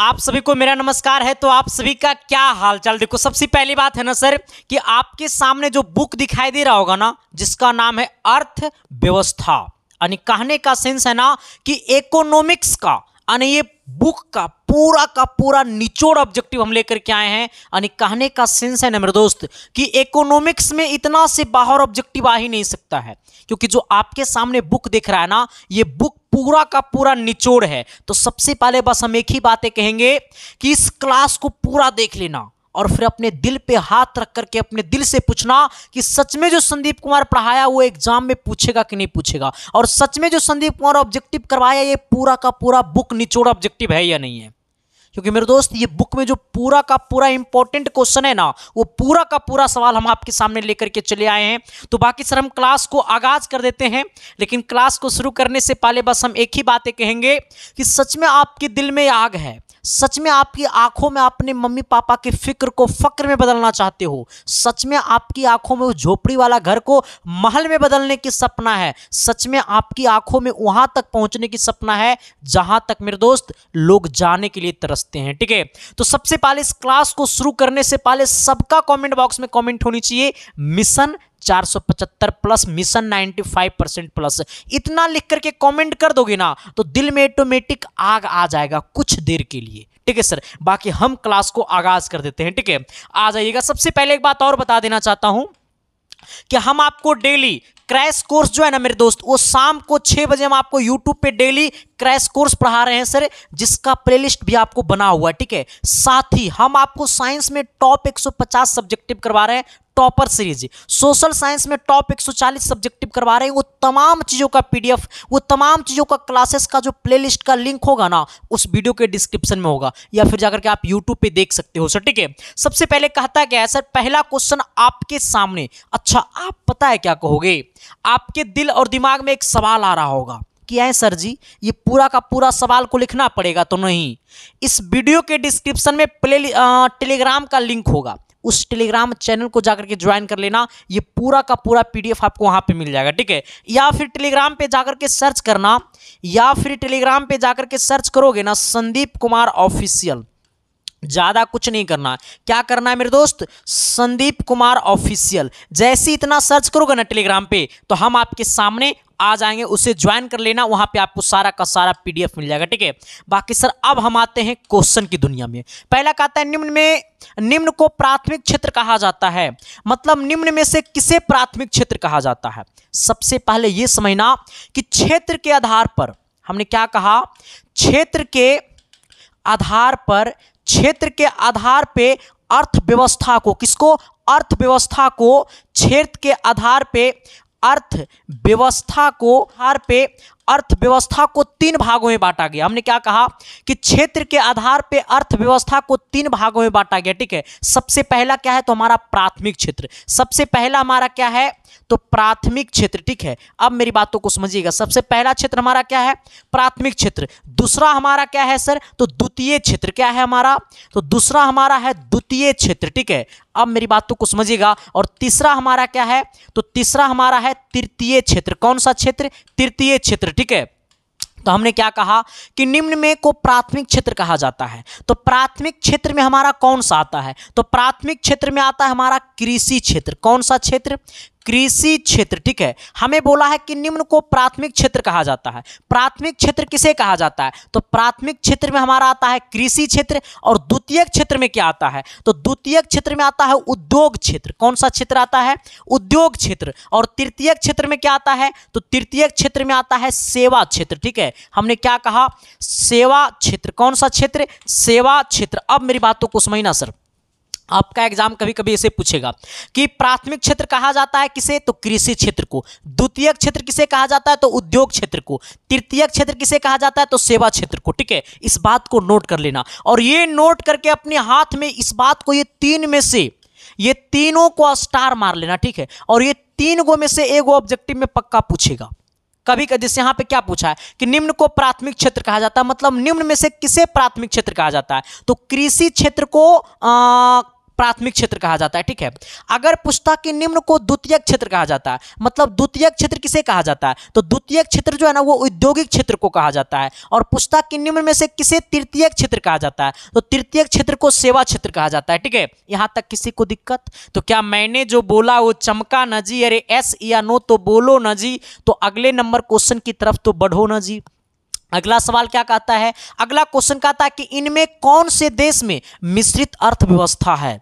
आप सभी को मेरा नमस्कार है तो आप सभी का क्या हाल चाल देखो सबसे पहली बात है ना सर कि आपके सामने जो बुक दिखाई दे रहा होगा ना जिसका नाम है अर्थ व्यवस्था यानी कहने का सेंस है ना कि इकोनॉमिक्स का यानी ये बुक का पूरा का पूरा निचोड़ ऑब्जेक्टिव हम लेकर के आए हैं यानी कहने का सेंस है ना मेरे दोस्त कि इकोनॉमिक्स में इतना से बाहर ऑब्जेक्टिव आ ही नहीं सकता है क्योंकि जो आपके सामने बुक दिख रहा है ना ये बुक पूरा का पूरा निचोड़ है तो सबसे पहले बस हम एक ही बातें कहेंगे कि इस क्लास को पूरा देख लेना और फिर अपने दिल पे हाथ रख करके अपने दिल से पूछना कि सच में जो संदीप कुमार पढ़ाया वो एग्जाम में पूछेगा कि नहीं पूछेगा और सच में जो संदीप कुमार ऑब्जेक्टिव करवाया ये पूरा का पूरा बुक निचोड़ ऑब्जेक्टिव है या नहीं है क्योंकि मेरे दोस्त ये बुक में जो पूरा का पूरा इंपॉर्टेंट क्वेश्चन है ना वो पूरा का पूरा सवाल हम आपके सामने लेकर के चले आए हैं तो बाकी सर हम क्लास को आगाज कर देते हैं लेकिन क्लास को शुरू करने से पहले बस हम एक ही बातें कहेंगे कि सच में आपके दिल में आग है सच में आपकी आंखों में अपने मम्मी पापा के फिक्र को फक्र में बदलना चाहते हो सच में आपकी आंखों में उस झोपड़ी वाला घर को महल में बदलने की सपना है सच में आपकी आंखों में वहां तक पहुंचने की सपना है जहां तक मेरे दोस्त लोग जाने के लिए तरसते हैं ठीक है तो सबसे पहले इस क्लास को शुरू करने से पहले सबका कॉमेंट बॉक्स में कॉमेंट होनी चाहिए mission 475 plus mission 95 percent plus इतना लिख करके कमेंट कर दोगे ना तो दिल में ऑटोमेटिक आग आ जाएगा कुछ देर के लिए ठीक है सर बाकी हम क्लास को आगाज कर देते हैं ठीक है आ जाइएगा सबसे पहले एक बात और बता देना चाहता हूं कि हम आपको डेली क्रैश कोर्स जो है ना मेरे दोस्त वो शाम को छह बजे हम आपको यूट्यूब पे डेली क्रैश कोर्स पढ़ा रहे हैं सर जिसका प्लेलिस्ट भी आपको बना हुआ है ठीक है साथ ही हम आपको साइंस में टॉप 150 सब्जेक्टिव करवा रहे हैं टॉपर सीरीज सोशल साइंस में टॉप 140 सब्जेक्टिव करवा रहे हैं वो तमाम चीज़ों का पीडीएफ वो तमाम चीज़ों का क्लासेस का जो प्लेलिस्ट का लिंक होगा ना उस वीडियो के डिस्क्रिप्शन में होगा या फिर जाकर के आप यूट्यूब पर देख सकते हो सर ठीक है सबसे पहले कहता क्या है सर पहला क्वेश्चन आपके सामने अच्छा आप पता है क्या कहोगे आपके दिल और दिमाग में एक सवाल आ रहा होगा किया है सर जी ये पूरा का पूरा सवाल को लिखना पड़ेगा तो नहीं इस वीडियो के डिस्क्रिप्शन में प्ले टेलीग्राम का लिंक होगा उस टेलीग्राम चैनल को जाकर के ज्वाइन कर लेना ये पूरा का पूरा पीडीएफ आपको वहां पे मिल जाएगा ठीक है या फिर टेलीग्राम पे जाकर के सर्च करना या फिर टेलीग्राम पे जाकर के सर्च करोगे ना संदीप कुमार ऑफिशियल ज़्यादा कुछ नहीं करना क्या करना है मेरे दोस्त संदीप कुमार ऑफिशियल जैसे इतना सर्च करोगे ना टेलीग्राम पे तो हम आपके सामने आ जाएंगे उसे ज्वाइन कर लेना वहां पे आपको सारा का सारा पीडीएफ मिल जाएगा ठीक है बाकी सर अब हम आते हैं क्वेश्चन की दुनिया में पहला कहता है निम्न में निम्न को प्राथमिक क्षेत्र कहा जाता है मतलब निम्न में से किसे प्राथमिक क्षेत्र कहा जाता है सबसे पहले यह समझना कि क्षेत्र के आधार पर हमने क्या कहा क्षेत्र के आधार पर क्षेत्र के आधार पे अर्थव्यवस्था को किसको अर्थव्यवस्था को क्षेत्र के आधार पे अर्थ व्यवस्था को हार पे अर्थव्यवस्था को तीन भागों में बांटा गया हमने क्या कहा कि क्षेत्र के आधार पर अर्थव्यवस्था को तीन भागों में बांटा गया ठीक है सबसे पहला क्या है तो हमारा प्राथमिक क्षेत्र सबसे पहला हमारा क्या है तो प्राथमिक क्षेत्र ठीक है अब मेरी बातों को समझिएगा सबसे पहला क्षेत्र हमारा क्या है प्राथमिक क्षेत्र दूसरा हमारा क्या है सर तो द्वितीय क्षेत्र क्या है हमारा तो दूसरा हमारा है द्वितीय क्षेत्र ठीक है अब मेरी बातों को समझिएगा और तीसरा हमारा क्या है तो तीसरा हमारा है तृतीय क्षेत्र कौन सा क्षेत्र तृतीय क्षेत्र ठीक है तो हमने क्या कहा कि निम्न में को प्राथमिक क्षेत्र कहा जाता है तो प्राथमिक क्षेत्र में हमारा कौन सा आता है तो प्राथमिक क्षेत्र में आता है हमारा कृषि क्षेत्र कौन सा क्षेत्र कृषि क्षेत्र ठीक है हमें बोला है कि निम्न को प्राथमिक क्षेत्र कहा जाता है प्राथमिक क्षेत्र किसे कहा जाता है तो प्राथमिक क्षेत्र में हमारा आता है कृषि क्षेत्र और द्वितीय क्षेत्र में क्या आता है तो द्वितीय क्षेत्र में आता है उद्योग क्षेत्र कौन सा क्षेत्र आता है उद्योग क्षेत्र और तृतीय क्षेत्र में क्या आता है तो तृतीय क्षेत्र में आता है सेवा क्षेत्र ठीक है हमने क्या कहा सेवा क्षेत्र कौन सा क्षेत्र सेवा क्षेत्र अब मेरी बातों को समझना सर आपका एग्जाम कभी कभी इसे पूछेगा कि प्राथमिक क्षेत्र कहा जाता है किसे तो कृषि क्षेत्र को द्वितीय क्षेत्र किसे कहा जाता है तो उद्योग क्षेत्र को तृतीय क्षेत्र किसे कहा जाता है तो सेवा क्षेत्र को ठीक है इस बात को नोट कर लेना और ये नोट करके अपने हाथ में इस बात को ये तीन में से ये तीनों को स्टार मार लेना ठीक है और ये तीन गो में से एक गो ऑब्जेक्टिव में पक्का पूछेगा कभी जैसे यहाँ पे क्या पूछा है कि निम्न को प्राथमिक क्षेत्र कहा जाता है मतलब निम्न में से किसे प्राथमिक क्षेत्र कहा जाता है तो कृषि क्षेत्र को आ, प्राथमिक क्षेत्र कहा जाता है ठीक है अगर पुस्तक के निम्न को द्वितीय क्षेत्र कहा जाता है मतलब द्वितीय क्षेत्र किसे कहा जाता है तो द्वितीय क्षेत्र जो है ना वो औद्योगिक क्षेत्र को कहा जाता है और पुस्तक के निम्न में से किसे तृतीय क्षेत्र कहा जाता है तो तृतीय क्षेत्र को सेवा क्षेत्र कहा जाता है ठीक है यहां तक किसी को दिक्कत तो क्या मैंने जो बोला वो चमका न जी अरे एस या नो तो बोलो न जी तो अगले नंबर क्वेश्चन की तरफ तो बढ़ो न जी अगला सवाल क्या कहता है अगला क्वेश्चन कहता है कि इनमें कौन से देश में मिश्रित अर्थव्यवस्था है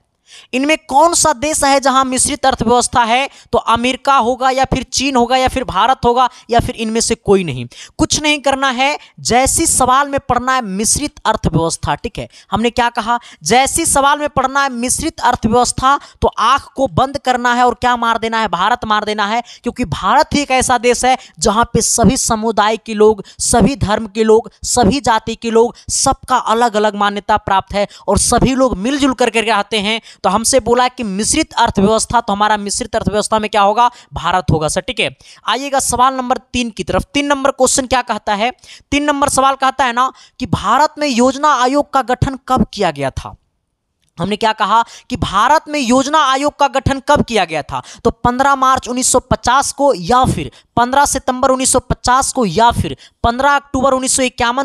इनमें कौन सा देश है जहां मिश्रित अर्थव्यवस्था है तो अमेरिका होगा या फिर चीन होगा या फिर भारत होगा या फिर इनमें से कोई नहीं कुछ नहीं करना है जैसी सवाल में पढ़ना है मिश्रित अर्थव्यवस्था ठीक है हमने क्या कहा जैसी सवाल में पढ़ना है मिश्रित अर्थव्यवस्था तो आंख को बंद करना है और क्या मार देना है भारत मार देना है क्योंकि भारत ही एक ऐसा देश है जहां पर सभी समुदाय के लोग सभी धर्म के लोग सभी जाति के लोग सबका अलग अलग मान्यता प्राप्त है और सभी लोग मिलजुल करके रहते हैं तो हमसे बोला कि मिश्रित अर्थव्यवस्था तो हमारा मिश्रित अर्थव्यवस्था में क्या होगा भारत होगा सर ठीक है आइएगा सवाल नंबर तीन की तरफ तीन नंबर क्वेश्चन क्या कहता है तीन नंबर सवाल कहता है ना कि भारत में योजना आयोग का गठन कब किया गया था हमने क्या कहा कि भारत में योजना आयोग का गठन कब किया गया था तो 15 मार्च 1950 को या फिर 15 सितंबर 1950 को या फिर 15 अक्टूबर उन्नीस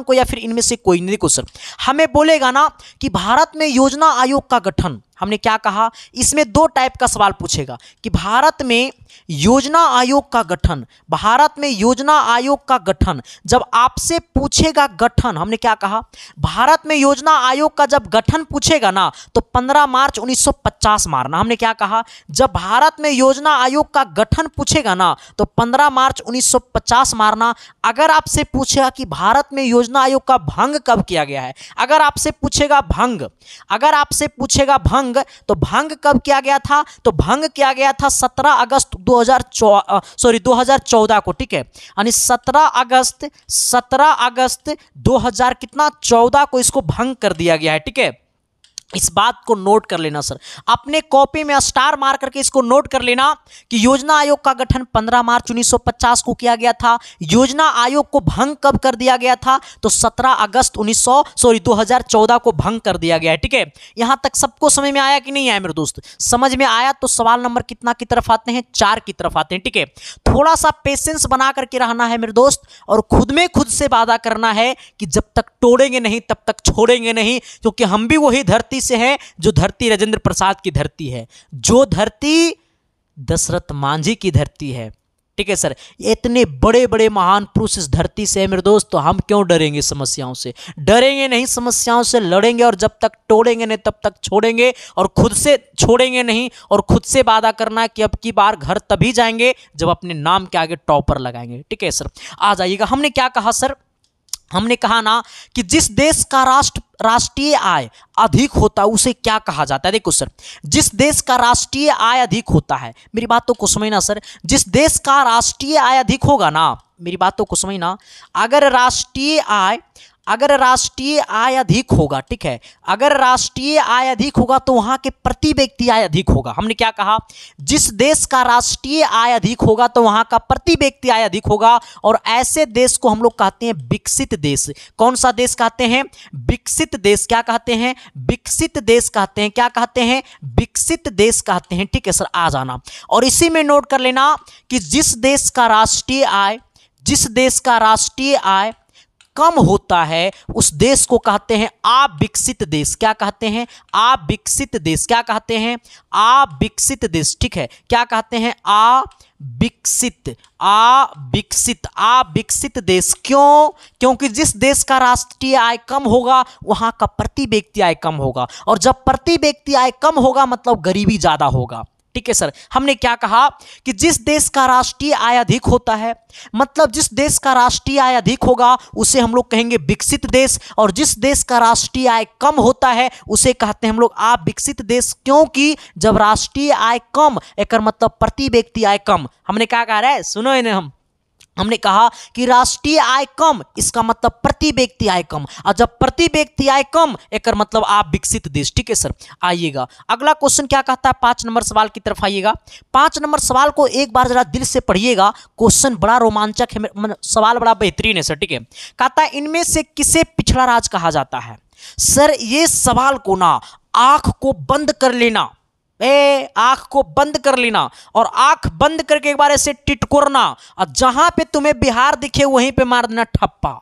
को या फिर इनमें से कोई नहीं क्वेश्चन हमें बोलेगा ना कि भारत में योजना आयोग का गठन हमने क्या कहा इसमें दो टाइप का सवाल पूछेगा कि भारत में योजना आयोग का गठन भारत में योजना आयोग का गठन जब आपसे पूछेगा गठन हमने क्या कहा भारत में योजना आयोग का जब गठन पूछेगा ना तो 15 मार्च 1950 मारना हमने क्या कहा जब भारत में योजना आयोग का गठन पूछेगा ना तो 15 मार्च 1950 मारना अगर आपसे पूछेगा कि भारत में योजना आयोग का भंग कब किया गया है अगर आपसे पूछेगा भंग अगर आपसे पूछेगा भंग भंग तो भंग कब किया गया था तो भंग किया गया था 17 अगस्त 2014 सॉरी 2014 को ठीक है यानी 17 अगस्त 17 अगस्त 2000 कितना 14 को इसको भंग कर दिया गया है ठीक है इस बात को नोट कर लेना सर अपने कॉपी में स्टार मार करके इसको नोट कर लेना कि योजना आयोग का गठन 15 मार्च 1950 को किया गया था योजना आयोग को भंग कब कर दिया गया था तो 17 अगस्त 1900 सॉरी 2014 को भंग कर दिया गया है ठीक है यहां तक सबको समझ में आया कि नहीं आया मेरे दोस्त समझ में आया तो सवाल नंबर कितना की तरफ आते हैं चार की तरफ आते हैं ठीक है थोड़ा सा पेशेंस बना करके रहना है मेरे दोस्त और खुद में खुद से वादा करना है कि जब तक तोड़ेंगे नहीं तब तक छोड़ेंगे नहीं क्योंकि हम भी वही धरती धरती से है जो धरती राजेंद्र प्रसाद की धरती है जो धरती दशरथ मांझी की धरती है ठीक है सर इतने बड़े बड़े महान पुरुष इस धरती से है मेरे दोस्त तो हम क्यों डरेंगे समस्याओं से डरेंगे नहीं समस्याओं से लड़ेंगे और जब तक तोड़ेंगे नहीं तब तक छोड़ेंगे और खुद से छोड़ेंगे नहीं और खुद से वादा करना कि अब की बार घर तभी जाएंगे जब अपने नाम के आगे टॉपर लगाएंगे ठीक है सर आ जाइएगा हमने क्या कहा सर हमने कहा ना कि जिस देश का राष्ट्र राष्ट्रीय आय अधिक होता है उसे क्या कहा जाता है देखो सर जिस देश का राष्ट्रीय आय अधिक होता है मेरी बात तो कुछ समझना सर जिस देश का राष्ट्रीय आय अधिक होगा ना मेरी बात तो कुछ समझना अगर राष्ट्रीय आय अगर राष्ट्रीय आय अधिक होगा ठीक है अगर राष्ट्रीय आय अधिक होगा तो वहां के प्रति व्यक्ति आय अधिक होगा हमने क्या कहा जिस देश का राष्ट्रीय आय अधिक होगा तो वहां का प्रति व्यक्ति आय अधिक होगा और ऐसे देश को हम लोग कहते हैं विकसित देश कौन सा देश कहते हैं विकसित देश क्या कहते हैं विकसित देश कहते हैं क्या कहते हैं विकसित देश कहते हैं ठीक है सर आ जाना और इसी में नोट कर लेना कि जिस देश का राष्ट्रीय आय जिस देश का राष्ट्रीय आय कम होता है उस देश को कहते हैं अविकसित देश क्या कहते हैं अविकसित देश क्या कहते हैं अविकसित देश ठीक है क्या कहते हैं आ विकसित आ विकसित आ विकसित देश क्यों क्योंकि जिस देश का राष्ट्रीय आय कम होगा वहां का प्रति व्यक्ति आय कम होगा और जब प्रति व्यक्ति आय कम होगा मतलब गरीबी ज़्यादा होगा ठीक है सर हमने क्या कहा कि जिस देश का राष्ट्रीय आय अधिक होता है मतलब जिस देश का राष्ट्रीय आय अधिक होगा उसे हम लोग कहेंगे विकसित देश और जिस देश का राष्ट्रीय आय कम होता है उसे कहते हैं हम लोग आप विकसित देश क्योंकि जब राष्ट्रीय आय कम एक मतलब प्रति व्यक्ति आय कम हमने क्या कहा रहा है सुनो इन्हें हम हमने कहा कि राष्ट्रीय आय कम इसका मतलब प्रति व्यक्ति आय कम और जब प्रति व्यक्ति आय कम एक मतलब आप विकसित देश ठीक है सर आइएगा अगला क्वेश्चन क्या कहता है पांच नंबर सवाल की तरफ आइएगा पांच नंबर सवाल को एक बार जरा दिल से पढ़िएगा क्वेश्चन बड़ा रोमांचक है सवाल बड़ा बेहतरीन है सर ठीक है कहता है इनमें से किसे पिछड़ा राज कहा जाता है सर ये सवाल को ना आंख को बंद कर लेना ए आंख को बंद कर लेना और आंख बंद करके एक बार ऐसे टिटकोरना और जहां पे तुम्हें बिहार दिखे वहीं पे मार देना ठप्पा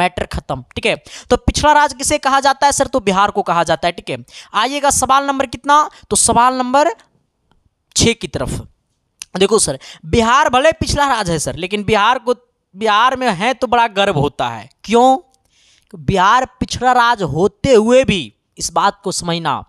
मैटर खत्म ठीक है तो पिछड़ा राज किसे कहा जाता है सर तो बिहार को कहा जाता है ठीक है आइएगा सवाल नंबर कितना तो सवाल नंबर छ की तरफ देखो सर बिहार भले पिछड़ा राज है सर लेकिन बिहार को बिहार में है तो बड़ा गर्व होता है क्यों बिहार पिछड़ा राज होते हुए भी इस बात को समझना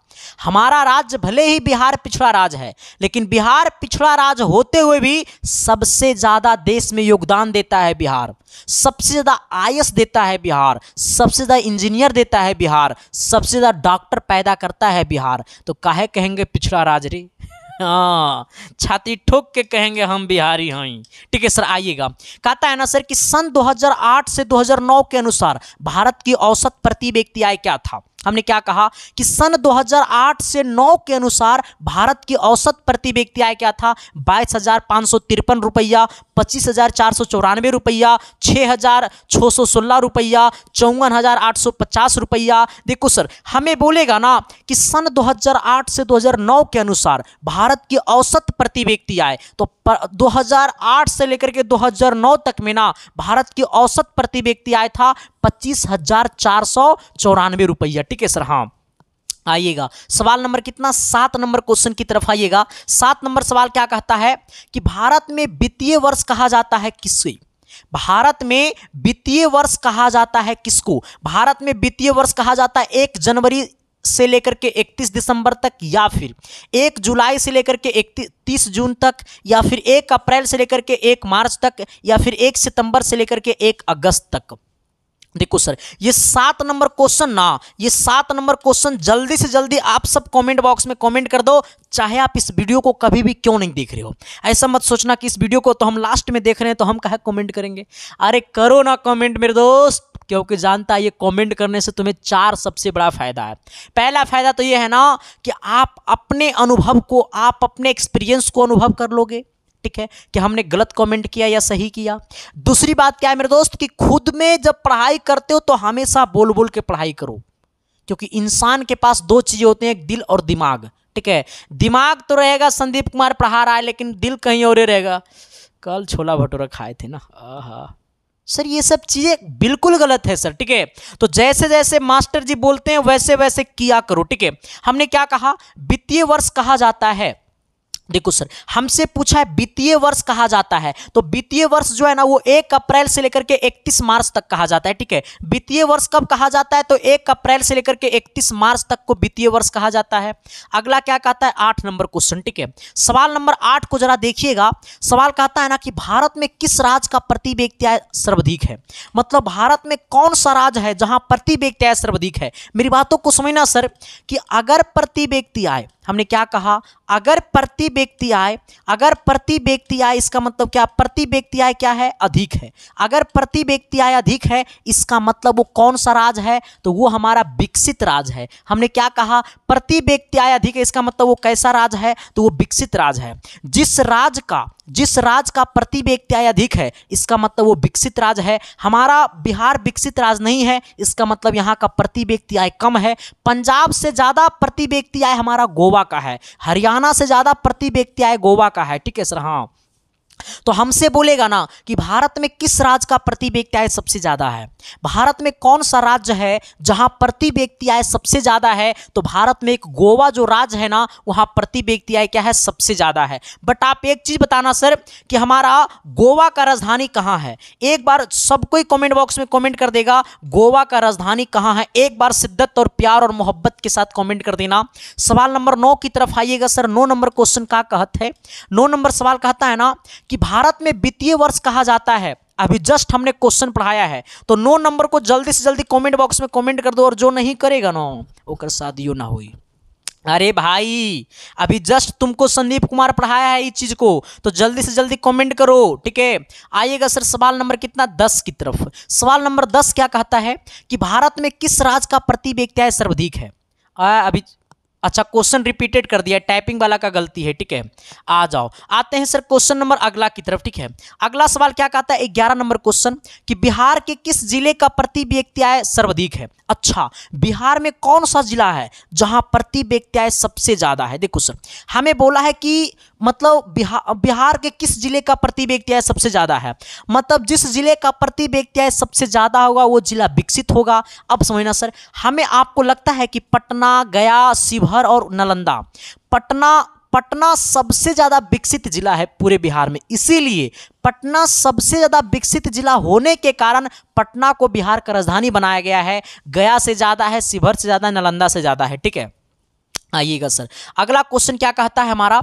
हमारा राज्य भले ही बिहार पिछड़ा राज्य है लेकिन बिहार पिछड़ा राज्य होते हुए भी सबसे ज़्यादा देश में योगदान देता है बिहार सबसे ज़्यादा आयस देता है बिहार सबसे ज़्यादा इंजीनियर देता है बिहार सबसे ज़्यादा डॉक्टर पैदा करता है बिहार तो काहे कहेंगे पिछड़ा राज रे हाँ छाती ठोक के कहेंगे हम बिहारी हैं ठीक है सर आइएगा कहता है ना सर कि सन 2008 से 2009 के अनुसार भारत की औसत प्रति व्यक्ति आय क्या था हमने क्या कहा कि सन 2008 से 9 के अनुसार भारत की औसत प्रति व्यक्ति आय क्या था बाईस हजार पाँच सौ तिरपन रुपया पच्चीस हजार चार सौ चौरानवे रुपया छः हजार छः सौ सोलह रुपया चौवन हजार आठ सौ पचास रुपया देखो सर हमें बोलेगा ना कि सन 2008 से 2009 के अनुसार भारत की औसत प्रति व्यक्ति आय तो पर 2008 से लेकर के 2009 तक में ना भारत की औसत प्रति व्यक्ति आय था पच्चीस हजार चार सौ चौरानवे रुपया ठीक है सर हाँ आइएगा सवाल नंबर कितना सात नंबर क्वेश्चन की तरफ आइएगा सात नंबर सवाल क्या कहता है कि भारत में वित्तीय वर्ष कहा जाता है किससे भारत में वित्तीय वर्ष कहा जाता है किसको भारत में वित्तीय वर्ष कहा जाता है एक जनवरी से लेकर के 31 दिसंबर तक या फिर एक जुलाई से लेकर के 31 जून तक या फिर एक अप्रैल से लेकर के एक मार्च तक या फिर एक सितंबर से लेकर के एक अगस्त तक देखो सर ये सात नंबर क्वेश्चन ना ये सात नंबर क्वेश्चन जल्दी से जल्दी आप सब कमेंट बॉक्स में कमेंट कर दो चाहे आप इस वीडियो को कभी भी क्यों नहीं देख रहे हो ऐसा मत सोचना कि इस वीडियो को तो हम लास्ट में देख रहे हैं तो हम कहा कमेंट करेंगे अरे करो ना कमेंट मेरे दोस्त क्योंकि जानता है ये कमेंट करने से तुम्हें चार सबसे बड़ा फ़ायदा है पहला फ़ायदा तो ये है ना कि आप अपने अनुभव को आप अपने एक्सपीरियंस को अनुभव कर लोगे टिक है कि हमने गलत कमेंट किया या सही किया दूसरी बात क्या है मेरे दोस्त कि खुद में जब पढ़ाई करते हो तो हमेशा बोल बोल के पढ़ाई करो क्योंकि इंसान के पास दो चीज़ें होती हैं एक दिल और दिमाग ठीक है दिमाग तो रहेगा संदीप कुमार पढ़ा रहा है लेकिन दिल कहीं और रहेगा कल छोला भटूरा खाए थे ना आ सर ये सब चीज़ें बिल्कुल गलत है सर ठीक है तो जैसे जैसे मास्टर जी बोलते हैं वैसे वैसे किया करो ठीक है हमने क्या कहा वित्तीय वर्ष कहा जाता है देखो सर हमसे पूछा है वित्तीय वर्ष कहा जाता है तो वित्तीय वर्ष जो है ना वो एक अप्रैल से लेकर के 31 मार्च तक कहा जाता है ठीक है वित्तीय वर्ष कब कहा जाता है तो एक अप्रैल से लेकर के 31 मार्च तक को वित्तीय वर्ष कहा जाता है अगला क्या कहता है आठ नंबर क्वेश्चन ठीक है सवाल नंबर आठ को जरा देखिएगा सवाल कहता है ना कि भारत में किस राज्य का प्रति व्यक्त्याय सर्वाधिक है मतलब भारत में कौन सा राज्य है जहां प्रति व्यक्त्याय सर्वाधिक है मेरी बातों को समझना सर कि अगर प्रति व्यक्ति आय हमने क्या कहा अगर प्रति व्यक्ति आय अगर प्रति व्यक्ति आय इसका मतलब क्या प्रति व्यक्ति आय क्या है अधिक है अगर प्रति व्यक्ति आय अधिक है इसका मतलब वो कौन सा राज है तो वो हमारा विकसित राज है हमने क्या कहा प्रति व्यक्ति आय अधिक है इसका मतलब वो कैसा राज है तो वो विकसित राज है जिस राज का जिस राज का प्रति व्यक्ति आय अधिक है इसका मतलब वो विकसित राज है हमारा बिहार विकसित राज नहीं है इसका मतलब यहाँ का प्रति व्यक्ति आय कम है पंजाब से ज़्यादा प्रति व्यक्ति आय हमारा गोवा का है हरियाणा से ज़्यादा प्रति व्यक्ति आय गोवा का है ठीक है सर हाँ तो हमसे बोलेगा ना कि भारत में किस राज्य का प्रति व्यक्ति आय सबसे ज़्यादा है भारत में कौन सा राज्य है जहां प्रति व्यक्ति आय सबसे ज़्यादा है तो भारत में एक गोवा जो राज्य है ना वहां प्रति व्यक्ति आय क्या है सबसे ज़्यादा है बट आप एक चीज़ बताना सर कि हमारा गोवा का राजधानी कहां है एक बार सब कोई कॉमेंट बॉक्स में कॉमेंट कर देगा गोवा का राजधानी कहां है एक बार शिद्दत और प्यार और मोहब्बत के साथ कॉमेंट कर देना सवाल नंबर नौ की तरफ आइएगा सर नौ नंबर क्वेश्चन का कहत है नौ नंबर सवाल कहता है ना कि कि भारत में वित्तीय वर्ष कहा जाता है अभी जस्ट हमने क्वेश्चन पढ़ाया है तो नो नंबर को जल्दी से जल्दी कमेंट बॉक्स में कमेंट कर दो और जो नहीं करेगा ना ओकर शादियों ना हुई अरे भाई अभी जस्ट तुमको संदीप कुमार पढ़ाया है इस चीज को तो जल्दी से जल्दी कमेंट करो ठीक है आइएगा सर सवाल नंबर कितना दस की तरफ सवाल नंबर दस क्या कहता है कि भारत में किस राज्य का प्रति व्यक्ति सर्वाधिक है आ, अभी अच्छा क्वेश्चन रिपीटेड कर दिया टाइपिंग वाला का गलती है ठीक है आ जाओ आते हैं सर क्वेश्चन नंबर अगला की तरफ ठीक है अगला सवाल क्या कहता है ग्यारह नंबर क्वेश्चन कि बिहार के किस जिले का प्रति व्यक्ति आय सर्वाधिक है अच्छा बिहार में कौन सा जिला है जहां प्रति व्यक्ति आय सबसे ज्यादा है देखो सर हमें बोला है कि मतलब बिहार बिहार के किस जिले का प्रति व्यक्ति आय सबसे ज्यादा है मतलब जिस जिले का प्रति व्यक्ति आय सबसे ज्यादा होगा वो जिला विकसित होगा अब समझना सर हमें आपको लगता है कि पटना गया शिवहर शहर और नालंदा पटना पटना सबसे ज़्यादा विकसित जिला है पूरे बिहार में इसीलिए पटना सबसे ज़्यादा विकसित जिला होने के कारण पटना को बिहार का राजधानी बनाया गया है गया से ज़्यादा है शिवहर से ज़्यादा नालंदा से ज़्यादा है ठीक है आइएगा सर अगला क्वेश्चन क्या कहता है हमारा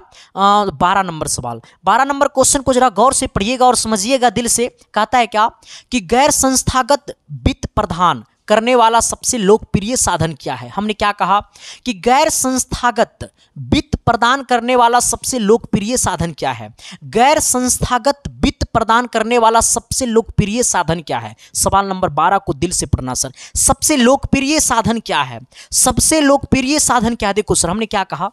बारह नंबर सवाल बारह नंबर क्वेश्चन को जरा गौर से पढ़िएगा और समझिएगा दिल से कहता है क्या कि गैर संस्थागत वित्त प्रधान करने वाला सबसे लोकप्रिय साधन क्या है हमने क्या कहा कि गैर संस्थागत वित्त प्रदान करने वाला सबसे लोकप्रिय साधन क्या है गैर संस्थागत वित्त प्रदान करने वाला सबसे लोकप्रिय साधन क्या है सवाल नंबर बारह को दिल से पढ़ना सर सबसे लोकप्रिय साधन क्या है सबसे लोकप्रिय साधन क्या है देखो सर हमने क्या कहा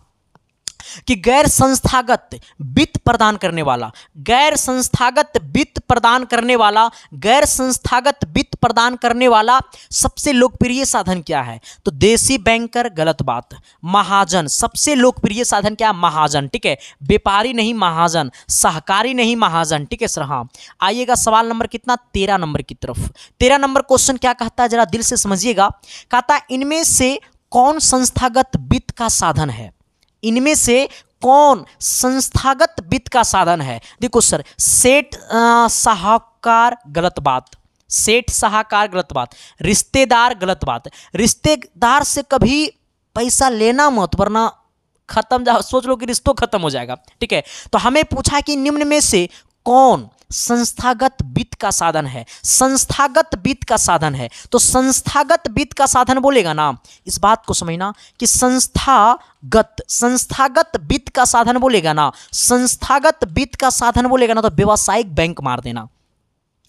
कि गैर संस्थागत वित्त प्रदान करने वाला गैर संस्थागत वित्त प्रदान करने वाला गैर संस्थागत वित्त प्रदान करने वाला सबसे लोकप्रिय साधन क्या है तो देसी बैंकर गलत बात महाजन सबसे लोकप्रिय साधन क्या महाजन ठीक है व्यापारी नहीं महाजन सहकारी नहीं महाजन ठीक है सर हाँ आइएगा सवाल नंबर कितना तेरह नंबर की तरफ तेरह नंबर क्वेश्चन क्या कहता है जरा दिल से समझिएगा कहता इनमें से कौन संस्थागत वित्त का साधन है इनमें से कौन संस्थागत वित्त का साधन है देखो सर सेठ सहाकार गलत बात सेठ सहाकार गलत बात रिश्तेदार गलत बात रिश्तेदार से कभी पैसा लेना मत वरना खत्म सोच लो कि रिश्तों खत्म हो जाएगा ठीक है तो हमें पूछा कि निम्न में से कौन संस्थागत वित्त का साधन है संस्थागत वित्त का साधन है तो संस्थागत वित्त का साधन बोलेगा ना इस बात को समझना कि संस्थागत संस्थागत वित्त का साधन बोलेगा ना संस्थागत वित्त का साधन बोलेगा ना तो व्यावसायिक बैंक मार देना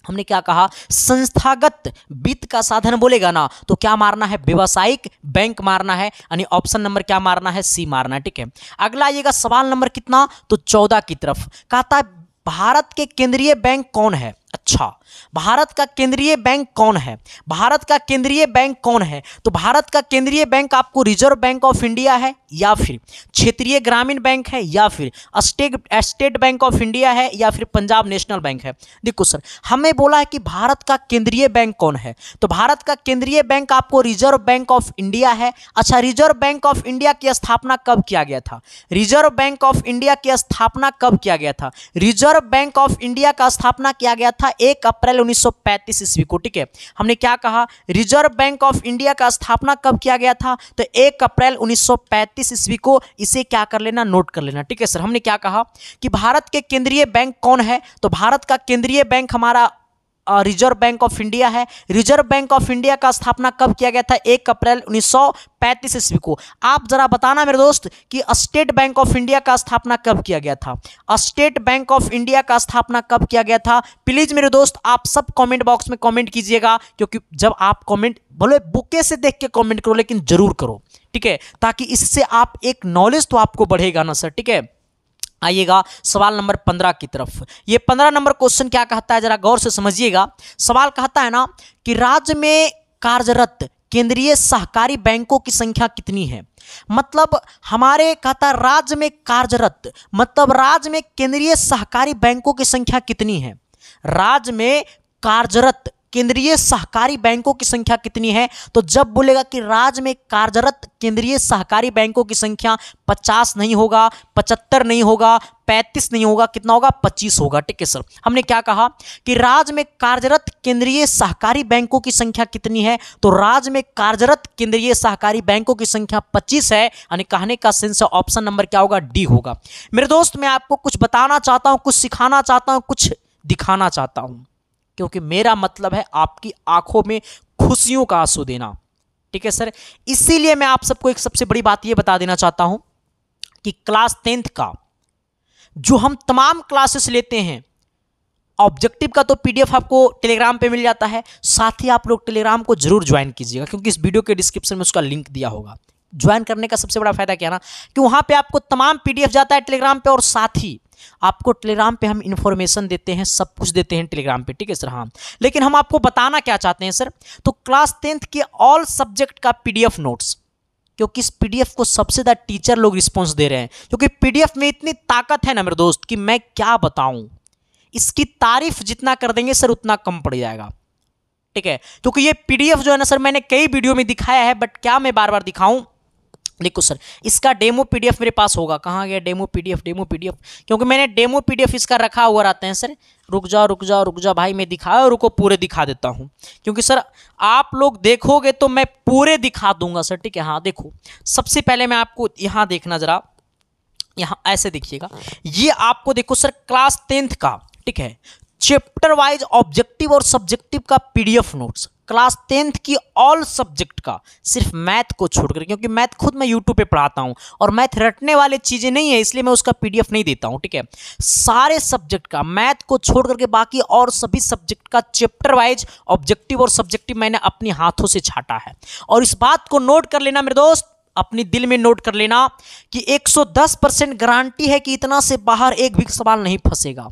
हमने क्या कहा संस्थागत वित्त का साधन बोलेगा ना तो क्या मारना है व्यवसायिक बैंक मारना है यानी ऑप्शन नंबर क्या मारना है सी मारना है ठीक है अगला आइएगा सवाल नंबर कितना तो चौदह की तरफ कहता है भारत के केंद्रीय बैंक कौन है अच्छा भारत का केंद्रीय बैंक कौन है भारत का केंद्रीय बैंक कौन है तो भारत का केंद्रीय बैंक आपको रिजर्व बैंक ऑफ इंडिया है या फिर क्षेत्रीय ग्रामीण बैंक है या फिर state state bank of India है या फिर पंजाब नेशनल बैंक है देखो सर हमें बोला है कि भारत का केंद्रीय बैंक कौन है तो भारत का केंद्रीय बैंक आपको रिजर्व बैंक ऑफ इंडिया है अच्छा रिजर्व बैंक ऑफ इंडिया की स्थापना कब किया गया था रिजर्व बैंक ऑफ इंडिया की स्थापना कब किया गया था रिजर्व बैंक ऑफ इंडिया का स्थापना किया गया था एक अप्रैल 1935 ईस्वी को ठीक है हमने क्या कहा रिजर्व बैंक ऑफ इंडिया का स्थापना कब किया गया था तो एक अप्रैल 1935 ईस्वी को इसे क्या कर लेना नोट कर लेना ठीक है सर हमने क्या कहा कि भारत के केंद्रीय बैंक कौन है तो भारत का केंद्रीय बैंक हमारा रिजर्व बैंक ऑफ इंडिया है रिजर्व बैंक ऑफ इंडिया का स्थापना कब किया गया था एक अप्रैल उन्नीस पैंतीस ईस्वी को आप जरा बताना मेरे दोस्त कि स्टेट बैंक ऑफ इंडिया का स्थापना कब किया गया था स्टेट बैंक ऑफ इंडिया का स्थापना कब किया गया था प्लीज मेरे दोस्त आप सब कमेंट बॉक्स में कमेंट कीजिएगा क्योंकि जब आप कमेंट भले बुके से देख के कमेंट करो लेकिन जरूर करो ठीक है ताकि इससे आप एक नॉलेज तो आपको बढ़ेगा ना सर ठीक है आइएगा सवाल नंबर पंद्रह की तरफ ये पंद्रह नंबर क्वेश्चन क्या कहता है जरा गौर से समझिएगा सवाल कहता है ना कि राज्य में कार्यरत केंद्रीय सहकारी बैंकों की संख्या कितनी है मतलब हमारे कहता राज्य में कार्यरत मतलब राज्य में केंद्रीय सहकारी बैंकों की संख्या कितनी है राज्य में कार्यरत केंद्रीय सहकारी बैंकों की संख्या कितनी है तो जब बोलेगा कि राज्य में कार्यरत केंद्रीय सहकारी बैंकों की संख्या पचास नहीं होगा पचहत्तर नहीं होगा पैंतीस नहीं होगा कितना होगा पच्चीस होगा ठीक है सर हमने क्या कहा कि राज्य में कार्यरत केंद्रीय सहकारी बैंकों की संख्या कितनी है तो राज्य में कार्यरत केंद्रीय सहकारी बैंकों की संख्या पच्चीस है यानी कहने का सेंस ऑप्शन नंबर क्या होगा डी होगा मेरे दोस्त मैं आपको कुछ बताना चाहता हूँ कुछ सिखाना चाहता हूँ कुछ दिखाना चाहता हूँ क्योंकि मेरा मतलब है आपकी आंखों में खुशियों का आंसू देना ठीक है सर इसीलिए मैं आप सबको एक सबसे बड़ी बात यह बता देना चाहता हूं कि क्लास टेंथ का जो हम तमाम क्लासेस लेते हैं ऑब्जेक्टिव का तो पीडीएफ आपको टेलीग्राम पे मिल जाता है साथ ही आप लोग टेलीग्राम को जरूर ज्वाइन कीजिएगा क्योंकि इस वीडियो के डिस्क्रिप्शन में उसका लिंक दिया होगा ज्वाइन करने का सबसे बड़ा फायदा क्या ना कि वहां पे आपको तमाम पीडीएफ जाता है टेलीग्राम पे और साथ ही आपको टेलीग्राम पे हम इन्फॉर्मेशन देते हैं सब कुछ देते हैं टेलीग्राम पे ठीक है सर हाँ लेकिन हम आपको बताना क्या चाहते हैं सर तो क्लास टेंथ के ऑल सब्जेक्ट का पीडीएफ नोट्स क्योंकि इस पीडीएफ को सबसे ज़्यादा टीचर लोग रिस्पॉन्स दे रहे हैं क्योंकि पीडीएफ में इतनी ताकत है ना मेरे दोस्त कि मैं क्या बताऊं इसकी तारीफ जितना कर देंगे सर उतना कम पड़ जाएगा ठीक है क्योंकि ये पीडीएफ जो है ना सर मैंने कई वीडियो में दिखाया है बट क्या मैं बार बार दिखाऊं देखो सर इसका डेमो पीडीएफ मेरे पास होगा कहाँ गया डेमो पीडीएफ डेमो पीडीएफ क्योंकि मैंने डेमो पीडीएफ इसका रखा हुआ रहते हैं सर रुक जाओ रुक जाओ रुक जाओ भाई मैं दिखाया रुको पूरे दिखा देता हूँ क्योंकि सर आप लोग देखोगे तो मैं पूरे दिखा दूंगा सर ठीक है हाँ देखो सबसे पहले मैं आपको यहाँ देखना ज़रा यहाँ ऐसे देखिएगा ये आपको देखो सर क्लास टेंथ का ठीक है चैप्टर वाइज ऑब्जेक्टिव और सब्जेक्टिव का पीडीएफ नोट्स क्लास टेंथ की ऑल सब्जेक्ट का सिर्फ मैथ को छोड़कर क्योंकि मैथ खुद मैं यूट्यूब पे पढ़ाता हूँ और मैथ रटने वाले चीज़ें नहीं है इसलिए मैं उसका पीडीएफ नहीं देता हूँ ठीक है सारे सब्जेक्ट का मैथ को छोड़ करके बाकी और सभी सब्जेक्ट का चैप्टर वाइज ऑब्जेक्टिव और सब्जेक्टिव मैंने अपने हाथों से छाटा है और इस बात को नोट कर लेना मेरे दोस्त अपनी दिल में नोट कर लेना कि 110 परसेंट गारंटी है कि इतना से बाहर एक भी सवाल नहीं फंसेगा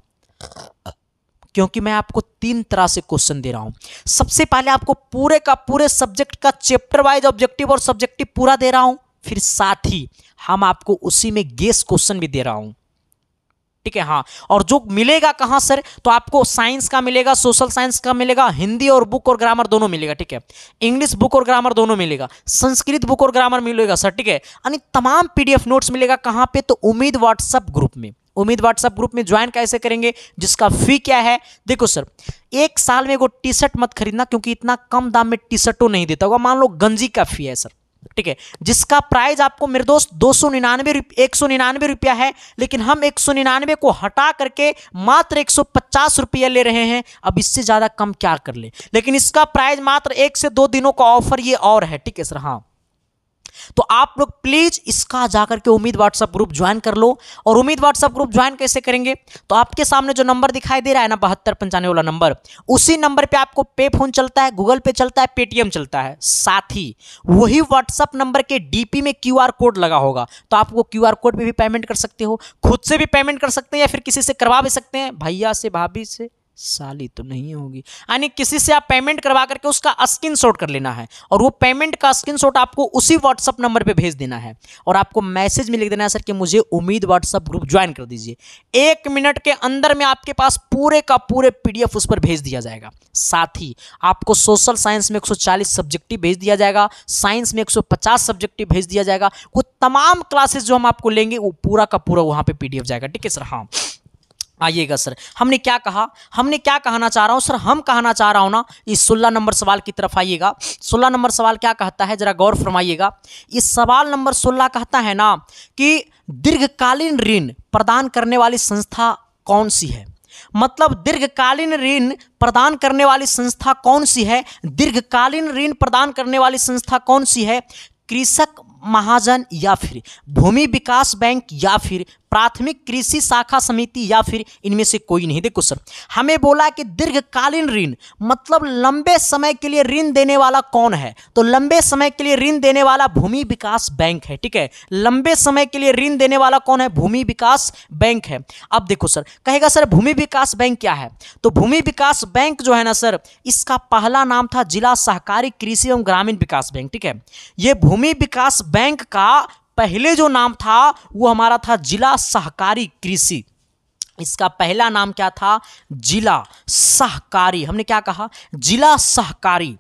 क्योंकि मैं आपको तीन तरह से क्वेश्चन दे रहा हूं सबसे पहले आपको पूरे का पूरे सब्जेक्ट का चैप्टर वाइज ऑब्जेक्टिव और सब्जेक्टिव पूरा दे रहा हूं फिर साथ ही हम आपको उसी में गेस क्वेश्चन भी दे रहा हूं ठीक है हाँ और जो मिलेगा कहां सर तो आपको साइंस का मिलेगा सोशल साइंस का मिलेगा हिंदी और बुक और ग्रामर दोनों मिलेगा ठीक है इंग्लिश बुक और ग्रामर दोनों मिलेगा संस्कृत बुक और ग्रामर मिलेगा सर ठीक है यानी तमाम पीडीएफ नोट्स मिलेगा कहां पे तो उम्मीद व्हाट्सअप ग्रुप में उम्मीद व्हाट्सअप ग्रुप में ज्वाइन कैसे करेंगे जिसका फी क्या है देखो सर एक साल में वो टी शर्ट मत खरीदना क्योंकि इतना कम दाम में टी शर्टों नहीं देता होगा मान लो गंजी का फी है सर ठीक है जिसका प्राइस आपको मेरे दोस्त दो सौ निन्यानवे एक सौ निन्यानवे रुपया है लेकिन हम एक सौ निन्यानवे को हटा करके मात्र एक सौ पचास रुपया ले रहे हैं अब इससे ज़्यादा कम क्या कर ले? लेकिन इसका प्राइस मात्र एक से दो दिनों का ऑफर ये और है ठीक है सर हाँ तो आप लोग प्लीज इसका जाकर के उम्मीद व्हाट्सएप ग्रुप ज्वाइन कर लो और उम्मीद व्हाट्सएप ग्रुप ज्वाइन कैसे करेंगे तो आपके सामने जो नंबर दिखाई दे रहा है ना बहत्तर पंचानवे वाला नंबर उसी नंबर पे आपको पे फोन चलता है गूगल पे चलता है पेटीएम चलता है साथ ही वही व्हाट्सएप नंबर के डीपी में क्यू कोड लगा होगा तो आप वो क्यू कोड पर भी पेमेंट कर सकते हो खुद से भी पेमेंट कर सकते हैं या फिर किसी से करवा भी सकते हैं भैया से भाभी से साली तो नहीं होगी यानी किसी से आप पेमेंट करवा करके उसका स्क्रीन शॉट कर लेना है और वो पेमेंट का स्क्रीन शॉट आपको उसी व्हाट्सअप नंबर पे भेज देना है और आपको मैसेज में लिख देना है सर कि मुझे उम्मीद व्हाट्सअप ग्रुप ज्वाइन कर दीजिए एक मिनट के अंदर में आपके पास पूरे का पूरे पी उस पर भेज दिया जाएगा साथ ही आपको सोशल साइंस में सब्जेक्ट सब्जेक्टिव भेज दिया जाएगा साइंस में 150 सब्जेक्टिव भेज दिया जाएगा वो तमाम क्लासेस जो हम आपको लेंगे वो पूरा का पूरा वहाँ पर पी जाएगा ठीक है सर हाँ आइएगा सर हमने क्या कहा हमने क्या कहना चाह रहा हूँ सर हम कहना चाह रहा हूँ ना इस सोलह नंबर सवाल की तरफ आइएगा सोलह नंबर सवाल क्या कहता है जरा गौर फरमाइएगा इस सवाल नंबर सोलह कहता है ना कि दीर्घकालीन ऋण प्रदान करने वाली संस्था कौन सी है मतलब दीर्घकालीन ऋण प्रदान करने वाली संस्था कौन सी है दीर्घकालीन ऋण प्रदान करने वाली संस्था कौन सी है कृषक महाजन या फिर भूमि विकास बैंक या फिर प्राथमिक कृषि शाखा समिति या फिर इनमें से कोई नहीं देखो सर हमें बोला कि दीर्घकालीन ऋण मतलब लंबे समय के लिए ऋण देने वाला कौन है तो लंबे समय के लिए ऋण देने वाला भूमि विकास बैंक है ठीक है लंबे समय के लिए ऋण देने वाला कौन है भूमि विकास बैंक है अब देखो सर कहेगा सर भूमि विकास बैंक क्या है तो भूमि विकास बैंक जो है ना सर इसका पहला नाम था जिला सहकारी कृषि एवं ग्रामीण विकास बैंक ठीक है यह भूमि विकास बैंक का पहले जो नाम था वो हमारा था जिला सहकारी कृषि इसका पहला नाम क्या था जिला सहकारी हमने क्या कहा जिला सहकारी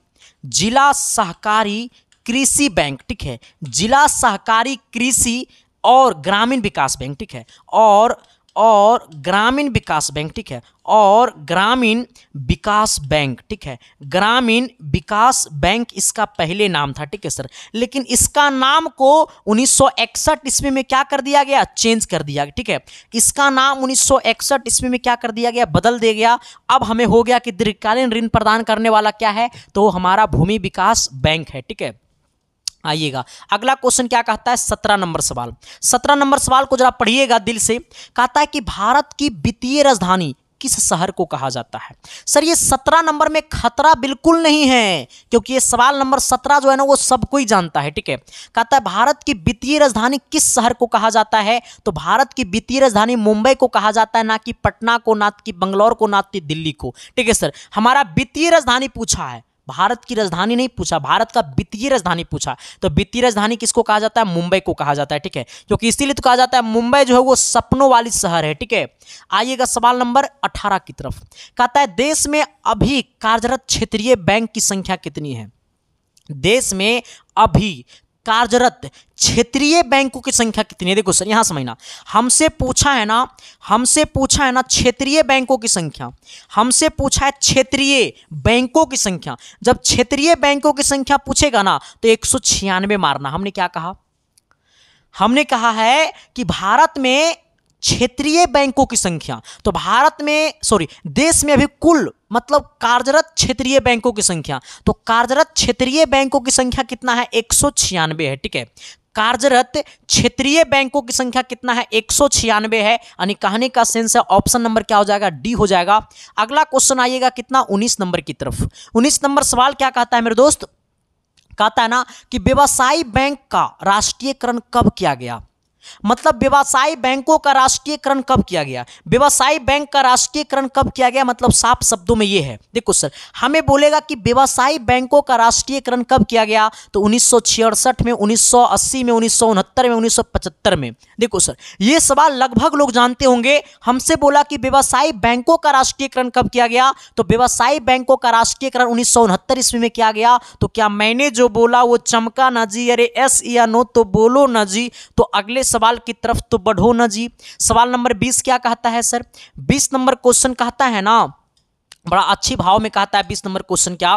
जिला सहकारी कृषि बैंक ठीक है जिला सहकारी कृषि और ग्रामीण विकास बैंक ठीक है और और ग्रामीण विकास बैंक ठीक है और ग्रामीण विकास बैंक ठीक है ग्रामीण विकास बैंक इसका पहले नाम था ठीक है सर लेकिन इसका नाम को उन्नीस सौ ईस्वी में क्या कर दिया गया चेंज कर दिया गया ठीक है इसका नाम उन्नीस सौ ईस्वी में क्या कर दिया गया बदल दिया गया अब हमें हो गया कि दीर्घकालीन ऋण प्रदान करने वाला क्या है तो हमारा भूमि विकास बैंक है ठीक है आइएगा अगला क्वेश्चन क्या कहता है सत्रह नंबर सवाल सत्रह नंबर सवाल को जरा पढ़िएगा दिल से कहता है कि भारत की वित्तीय राजधानी किस शहर को कहा जाता है सर ये सत्रह नंबर में खतरा बिल्कुल नहीं है क्योंकि ये सवाल नंबर सत्रह जो है ना वो सब ही जानता है ठीक है कहता है भारत की वित्तीय राजधानी किस शहर को कहा जाता है तो भारत की वित्तीय राजधानी मुंबई को कहा जाता है ना कि पटना को ना कि बंगलौर को ना कि दिल्ली को ठीक है सर हमारा वित्तीय राजधानी पूछा है भारत की राजधानी नहीं पूछा भारत का वित्तीय राजधानी पूछा तो वित्तीय राजधानी किसको कहा जाता है मुंबई को कहा जाता है ठीक है क्योंकि इसीलिए तो कहा जाता है मुंबई जो है वो सपनों वाली शहर है ठीक है आइएगा सवाल नंबर अठारह की तरफ कहता है देश में अभी कार्यरत क्षेत्रीय बैंक की संख्या कितनी है देश में अभी कार्यरत क्षेत्रीय बैंकों की संख्या कितनी है देखो सर यहां समझना हमसे पूछा है ना हमसे पूछा है ना क्षेत्रीय बैंकों की संख्या हमसे पूछा है क्षेत्रीय बैंकों की संख्या जब क्षेत्रीय बैंकों की संख्या पूछेगा ना तो एक मारना हमने क्या कहा हमने कहा है कि भारत में क्षेत्रीय बैंकों की संख्या तो भारत में सॉरी देश में अभी कुल मतलब कार्यरत क्षेत्रीय बैंकों की संख्या तो कार्यरत क्षेत्रीय बैंकों की संख्या कितना है एक है ठीक है कार्यरत क्षेत्रीय बैंकों की संख्या कितना है एक है यानी कहने का सेंस है ऑप्शन नंबर क्या हो जाएगा डी हो जाएगा अगला क्वेश्चन आइएगा कितना 19 नंबर की तरफ 19 नंबर सवाल क्या कहता है मेरे दोस्त कहता है ना कि व्यवसायी बैंक का राष्ट्रीयकरण कब किया गया मतलब व्यवसायी बैंकों का राष्ट्रीयकरण कब किया गया व्यवसायी बैंक का राष्ट्रीयकरण कब किया गया मतलब साफ शब्दों में यह है देखो सर हमें बोलेगा कि व्यवसायी बैंकों का राष्ट्रीयकरण कब किया गया तो उन्नीस में उन्नीस में उन्नीस में उन्नीस में देखो सर यह सवाल लगभग लोग जानते होंगे हमसे बोला कि व्यवसायी बैंकों का राष्ट्रीयकरण कब किया गया तो व्यवसायी बैंकों का राष्ट्रीयकरण उन्नीस ईस्वी में किया गया तो क्या मैंने जो बोला वो चमका ना जी अरे एस या नो तो बोलो ना जी तो अगले सब सवाल की तरफ तो बढ़ो ना जी सवाल नंबर बीस क्या कहता है सर बीस नंबर क्वेश्चन कहता है ना बड़ा अच्छी भाव में कहता है बीस नंबर क्वेश्चन क्या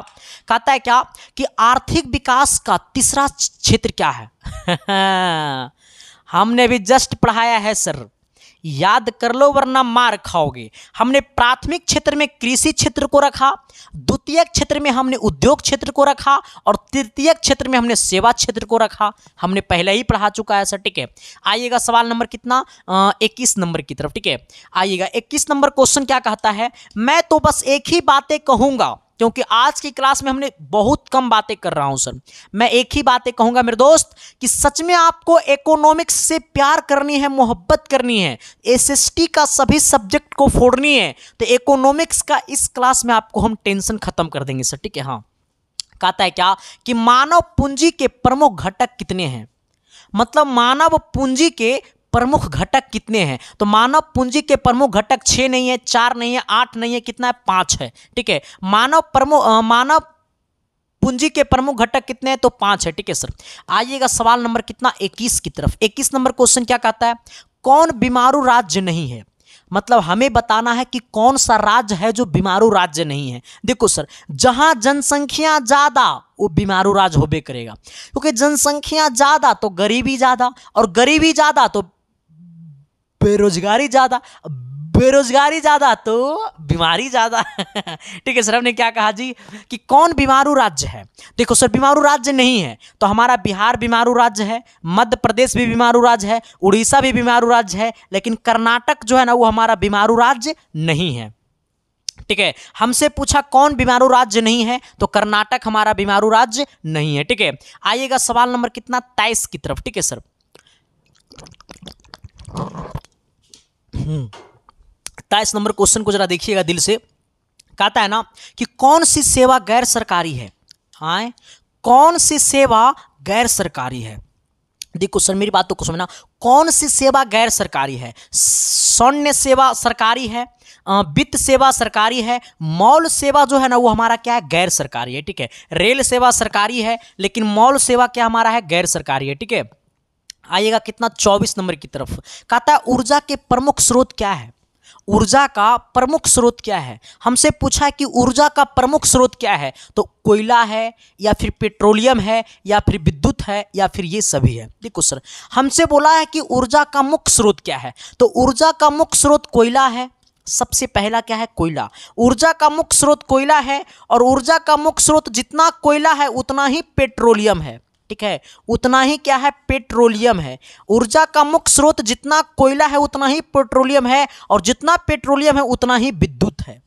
कहता है क्या कि आर्थिक विकास का तीसरा क्षेत्र क्या है हमने भी जस्ट पढ़ाया है सर याद कर लो वरना मार खाओगे हमने प्राथमिक क्षेत्र में कृषि क्षेत्र को रखा द्वितीय क्षेत्र में हमने उद्योग क्षेत्र को रखा और तृतीय क्षेत्र में हमने सेवा क्षेत्र को रखा हमने पहले ही पढ़ा चुका है सर ठीक है आइएगा सवाल नंबर कितना इक्कीस नंबर की तरफ ठीक है आइएगा इक्कीस नंबर क्वेश्चन क्या कहता है मैं तो बस एक ही बातें कहूँगा क्योंकि आज की क्लास में हमने बहुत कम बातें कर रहा हूं सर मैं एक ही बातें कहूंगा मेरे दोस्त कि सच में आपको इकोनॉमिक्स से प्यार करनी है मोहब्बत करनी है एसएसटी का सभी सब्जेक्ट को फोड़नी है तो इकोनॉमिक्स का इस क्लास में आपको हम टेंशन खत्म कर देंगे सर ठीक है हाँ कहता है क्या कि मानव पूंजी के प्रमुख घटक कितने हैं मतलब मानव पूंजी के प्रमुख घटक कितने हैं तो मानव पूंजी के प्रमुख घटक छः नहीं है चार नहीं है आठ नहीं है कितना है पाँच है ठीक है मानव प्रमुख मानव पूंजी के प्रमुख घटक कितने हैं तो पाँच है ठीक है सर आइएगा सवाल नंबर कितना इक्कीस की तरफ इक्कीस नंबर क्वेश्चन क्या कहता है कौन बीमारू राज्य नहीं है मतलब हमें बताना है कि कौन सा राज्य है जो बीमारू राज्य नहीं है देखो सर जहां जनसंख्या ज़्यादा वो बीमारू राज्य होबे करेगा क्योंकि जनसंख्या ज़्यादा तो गरीबी ज़्यादा और गरीबी ज़्यादा तो बेरोजगारी ज़्यादा बेरोजगारी ज़्यादा तो बीमारी ज़्यादा ठीक है सर हमने क्या कहा जी कि कौन बीमारू राज्य है देखो सर बीमारू राज्य नहीं है तो हमारा बिहार बीमारू राज्य है मध्य प्रदेश भी बीमारू राज्य है उड़ीसा भी बीमारू राज्य है लेकिन कर्नाटक जो है ना वो हमारा बीमारू राज्य नहीं है ठीक है हमसे पूछा कौन बीमारू राज्य नहीं है तो कर्नाटक हमारा बीमारू राज्य नहीं है ठीक है आइएगा सवाल नंबर कितना तेईस की तरफ ठीक है सर हम्म। ताइस नंबर क्वेश्चन को जरा देखिएगा दिल से कहता है ना कि कौन सी सेवा गैर सरकारी है हाँ कौन सी सेवा गैर सरकारी है देखो सर मेरी बात तो कुछ समझना कौन सी सेवा गैर सरकारी है सौन्य सेवा सरकारी है वित्त सेवा सरकारी है मॉल सेवा जो है ना वो हमारा क्या है गैर सरकारी है ठीक है रेल सेवा सरकारी है लेकिन मॉल सेवा क्या हमारा है गैर सरकारी है ठीक है आइएगा कितना चौबीस नंबर की तरफ कहता है ऊर्जा के प्रमुख स्रोत क्या है ऊर्जा का प्रमुख स्रोत क्या है हमसे पूछा है कि ऊर्जा का प्रमुख स्रोत क्या है तो कोयला है या फिर पेट्रोलियम है या फिर विद्युत है या फिर ये सभी है देखो सर हमसे बोला है कि ऊर्जा का मुख्य स्रोत क्या है तो ऊर्जा का मुख्य स्रोत कोयला है सबसे पहला क्या है कोयला ऊर्जा का मुख्य स्रोत कोयला है और ऊर्जा का मुख्य स्रोत जितना कोयला है उतना ही पेट्रोलियम है ठीक है उतना ही क्या है पेट्रोलियम है ऊर्जा का मुख्य स्रोत जितना कोयला है उतना ही पेट्रोलियम है और जितना पेट्रोलियम है उतना ही विद्युत है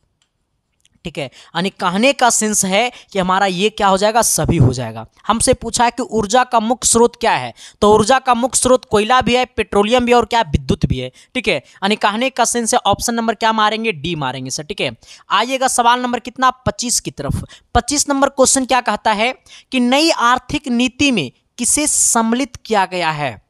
ठीक है यानी कहने का सेंस है कि हमारा ये क्या हो जाएगा सभी हो जाएगा हमसे पूछा है कि ऊर्जा का मुख्य स्रोत क्या है तो ऊर्जा का मुख्य स्रोत कोयला भी है पेट्रोलियम भी है और क्या विद्युत भी है ठीक है यानी कहने का सेंस है ऑप्शन नंबर क्या मारेंगे डी मारेंगे सर ठीक है आइएगा सवाल नंबर कितना पच्चीस की तरफ पच्चीस नंबर क्वेश्चन क्या कहता है कि नई आर्थिक नीति में किसे सम्मिलित किया गया है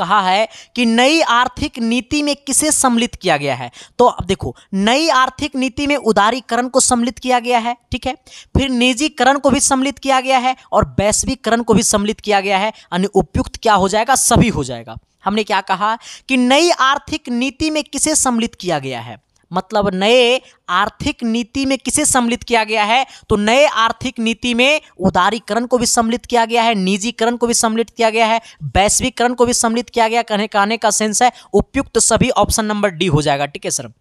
कहा है कि नई आर्थिक नीति में किसे सम्मिलित किया गया है तो अब देखो नई आर्थिक नीति में उदारीकरण को सम्मिलित किया गया है ठीक है फिर निजीकरण को भी सम्मिलित किया गया है और वैश्वीकरण को भी सम्मिलित किया गया है अन्य उपयुक्त क्या हो जाएगा सभी हो जाएगा हमने क्या कहा कि नई आर्थिक नीति में किसे सम्मिलित किया गया है मतलब नए आर्थिक नीति में किसे सम्मिलित किया गया है तो नए आर्थिक नीति में उदारीकरण को भी सम्मिलित किया गया है निजीकरण को भी सम्मिलित किया गया है वैश्वीकरण को भी सम्मिलित किया गया कहने कहने का सेंस है उपयुक्त तो सभी ऑप्शन नंबर डी हो जाएगा ठीक है सर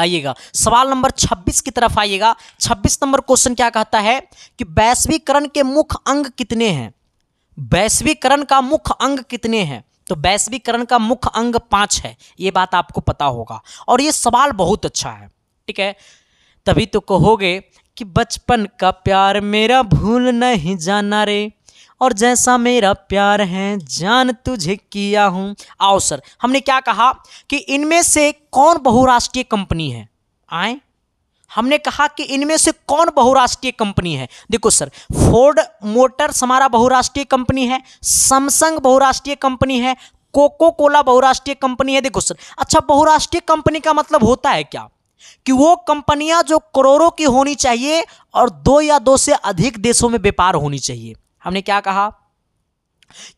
आइएगा सवाल नंबर 26 की तरफ आइएगा 26 नंबर क्वेश्चन क्या कहता है कि वैश्वीकरण के मुख्य अंग कितने हैं वैश्वीकरण का मुख्य अंग कितने हैं तो वैश्वीकरण का मुख्य अंग पांच है ये बात आपको पता होगा और ये सवाल बहुत अच्छा है ठीक है तभी तो कहोगे कि बचपन का प्यार मेरा भूल नहीं जाना रे और जैसा मेरा प्यार है जान तुझे किया हूं आओ सर हमने क्या कहा कि इनमें से कौन बहुराष्ट्रीय कंपनी है आए हमने कहा कि इनमें से कौन बहुराष्ट्रीय कंपनी है देखो सर फोर्ड मोटर्स हमारा बहुराष्ट्रीय कंपनी है सैमसंग बहुराष्ट्रीय कंपनी है कोको कोला बहुराष्ट्रीय कंपनी है देखो सर अच्छा बहुराष्ट्रीय कंपनी का मतलब होता है क्या कि वो कंपनियां जो करोड़ों की होनी चाहिए और दो या दो से अधिक देशों में व्यापार होनी चाहिए हमने क्या कहा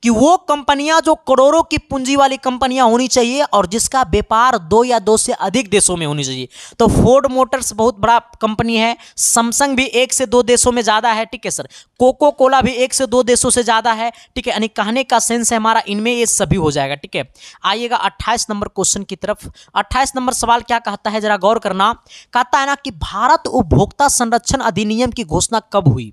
कि वो कंपनियां जो करोड़ों की पूंजी वाली कंपनियां होनी चाहिए और जिसका व्यापार दो या दो से अधिक देशों में होनी चाहिए तो फोर्ड मोटर्स बहुत बड़ा कंपनी है सैमसंग भी एक से दो देशों में ज़्यादा है ठीक है सर कोको कोला भी एक से दो देशों से ज़्यादा है ठीक है यानी कहने का सेंस है हमारा इनमें ये सभी हो जाएगा ठीक है आइएगा अट्ठाईस नंबर क्वेश्चन की तरफ अट्ठाईस नंबर सवाल क्या कहता है जरा गौर करना कहता है ना कि भारत उपभोक्ता संरक्षण अधिनियम की घोषणा कब हुई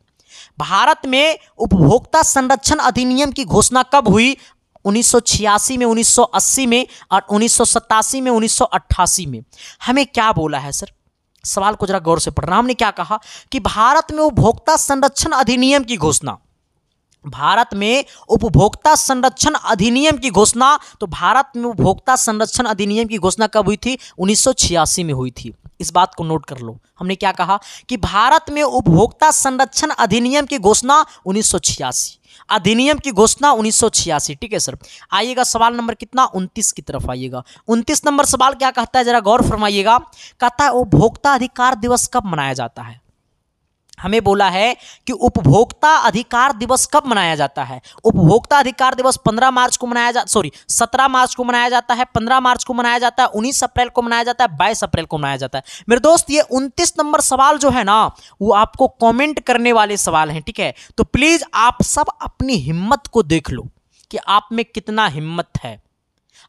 भारत में उपभोक्ता संरक्षण अधिनियम की घोषणा कब हुई 1986 में 1980 में और उन्नीस में उन्नीस में हमें क्या बोला है सर सवाल को जरा गौर से रहा हमने क्या कहा कि भारत में उपभोक्ता संरक्षण अधिनियम की घोषणा भारत में उपभोक्ता संरक्षण अधिनियम की घोषणा तो भारत में उपभोक्ता संरक्षण अधिनियम की घोषणा कब हुई थी 1986 में हुई थी इस बात को नोट कर लो हमने क्या कहा कि भारत में उपभोक्ता संरक्षण अधिनियम की घोषणा उन्नीस अधिनियम की घोषणा उन्नीस ठीक है सर आइएगा सवाल नंबर कितना 29 की तरफ आइएगा 29 नंबर सवाल क्या कहता है जरा गौर फरमाइएगा कहता है उपभोक्ता अधिकार दिवस कब मनाया जाता है हमें बोला है कि उपभोक्ता अधिकार दिवस कब मनाया जाता है उपभोक्ता अधिकार दिवस 15 मार्च को मनाया जा सॉरी 17 मार्च को मनाया जाता है 15 मार्च को मनाया जाता है 19 अप्रैल को मनाया जाता है 22 अप्रैल को मनाया जाता है मेरे दोस्त ये 29 नंबर सवाल जो है ना वो आपको कॉमेंट करने वाले सवाल हैं ठीक है तो प्लीज़ आप सब अपनी हिम्मत को देख लो कि आप में कितना हिम्मत है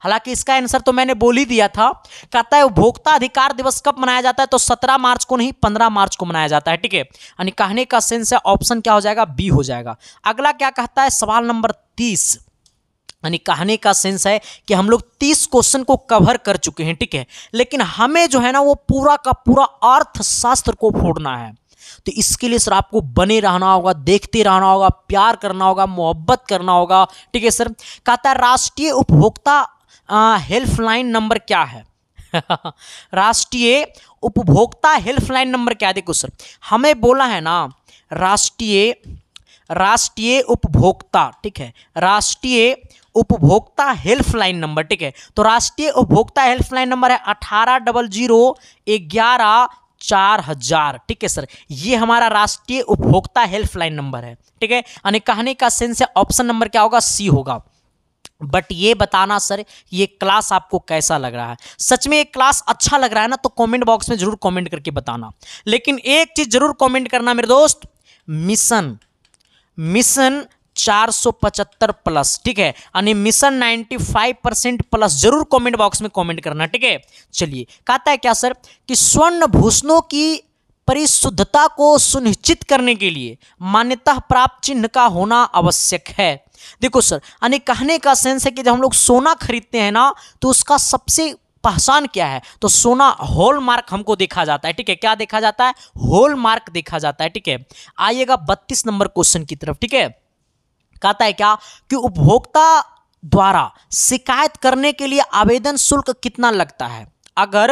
हालांकि इसका आंसर तो मैंने बोल ही दिया था कहता है उपभोक्ता अधिकार दिवस कब मनाया जाता है तो सत्रह मार्च को नहीं पंद्रह मार्च को मनाया जाता है ठीक है यानी कहने का सेंस है ऑप्शन क्या हो जाएगा बी हो जाएगा अगला क्या कहता है सवाल नंबर तीस यानी कहने का सेंस है कि हम लोग तीस क्वेश्चन को कवर कर चुके हैं ठीक है लेकिन हमें जो है ना वो पूरा का पूरा अर्थशास्त्र को फोड़ना है तो इसके लिए सर आपको बने रहना होगा देखते रहना होगा प्यार करना होगा मोहब्बत करना होगा ठीक है सर कहता है राष्ट्रीय उपभोक्ता हेल्पलाइन नंबर क्या है राष्ट्रीय उपभोक्ता हेल्पलाइन नंबर क्या देखो सर हमें बोला है ना राष्ट्रीय राष्ट्रीय उपभोक्ता ठीक है राष्ट्रीय उपभोक्ता हेल्पलाइन नंबर ठीक है तो राष्ट्रीय उपभोक्ता हेल्पलाइन नंबर है अठारह डबल जीरो ग्यारह चार हजार ठीक है सर ये हमारा राष्ट्रीय उपभोक्ता हेल्पलाइन नंबर है ठीक है यानी कहने का सेंस है ऑप्शन नंबर क्या होगा सी होगा बट ये बताना सर ये क्लास आपको कैसा लग रहा है सच में ये क्लास अच्छा लग रहा है ना तो कमेंट बॉक्स में ज़रूर कमेंट करके बताना लेकिन एक चीज़ ज़रूर कमेंट करना मेरे दोस्त मिशन मिशन 475 प्लस ठीक है यानी मिशन 95 परसेंट प्लस जरूर कमेंट बॉक्स में कमेंट करना ठीक है चलिए कहता है क्या सर कि स्वर्ण भूषणों की परिशुद्धता को सुनिश्चित करने के लिए मान्यता प्राप्त चिन्ह का होना आवश्यक है देखो सर यानी कहने का सेंस है कि जब हम लोग सोना खरीदते हैं ना तो उसका सबसे पहचान क्या है तो सोना होल मार्क हमको देखा जाता है ठीक है क्या देखा जाता है होल मार्क देखा जाता है ठीक है आइएगा बत्तीस नंबर क्वेश्चन की तरफ ठीक है कहता है क्या कि उपभोक्ता द्वारा शिकायत करने के लिए आवेदन शुल्क कितना लगता है अगर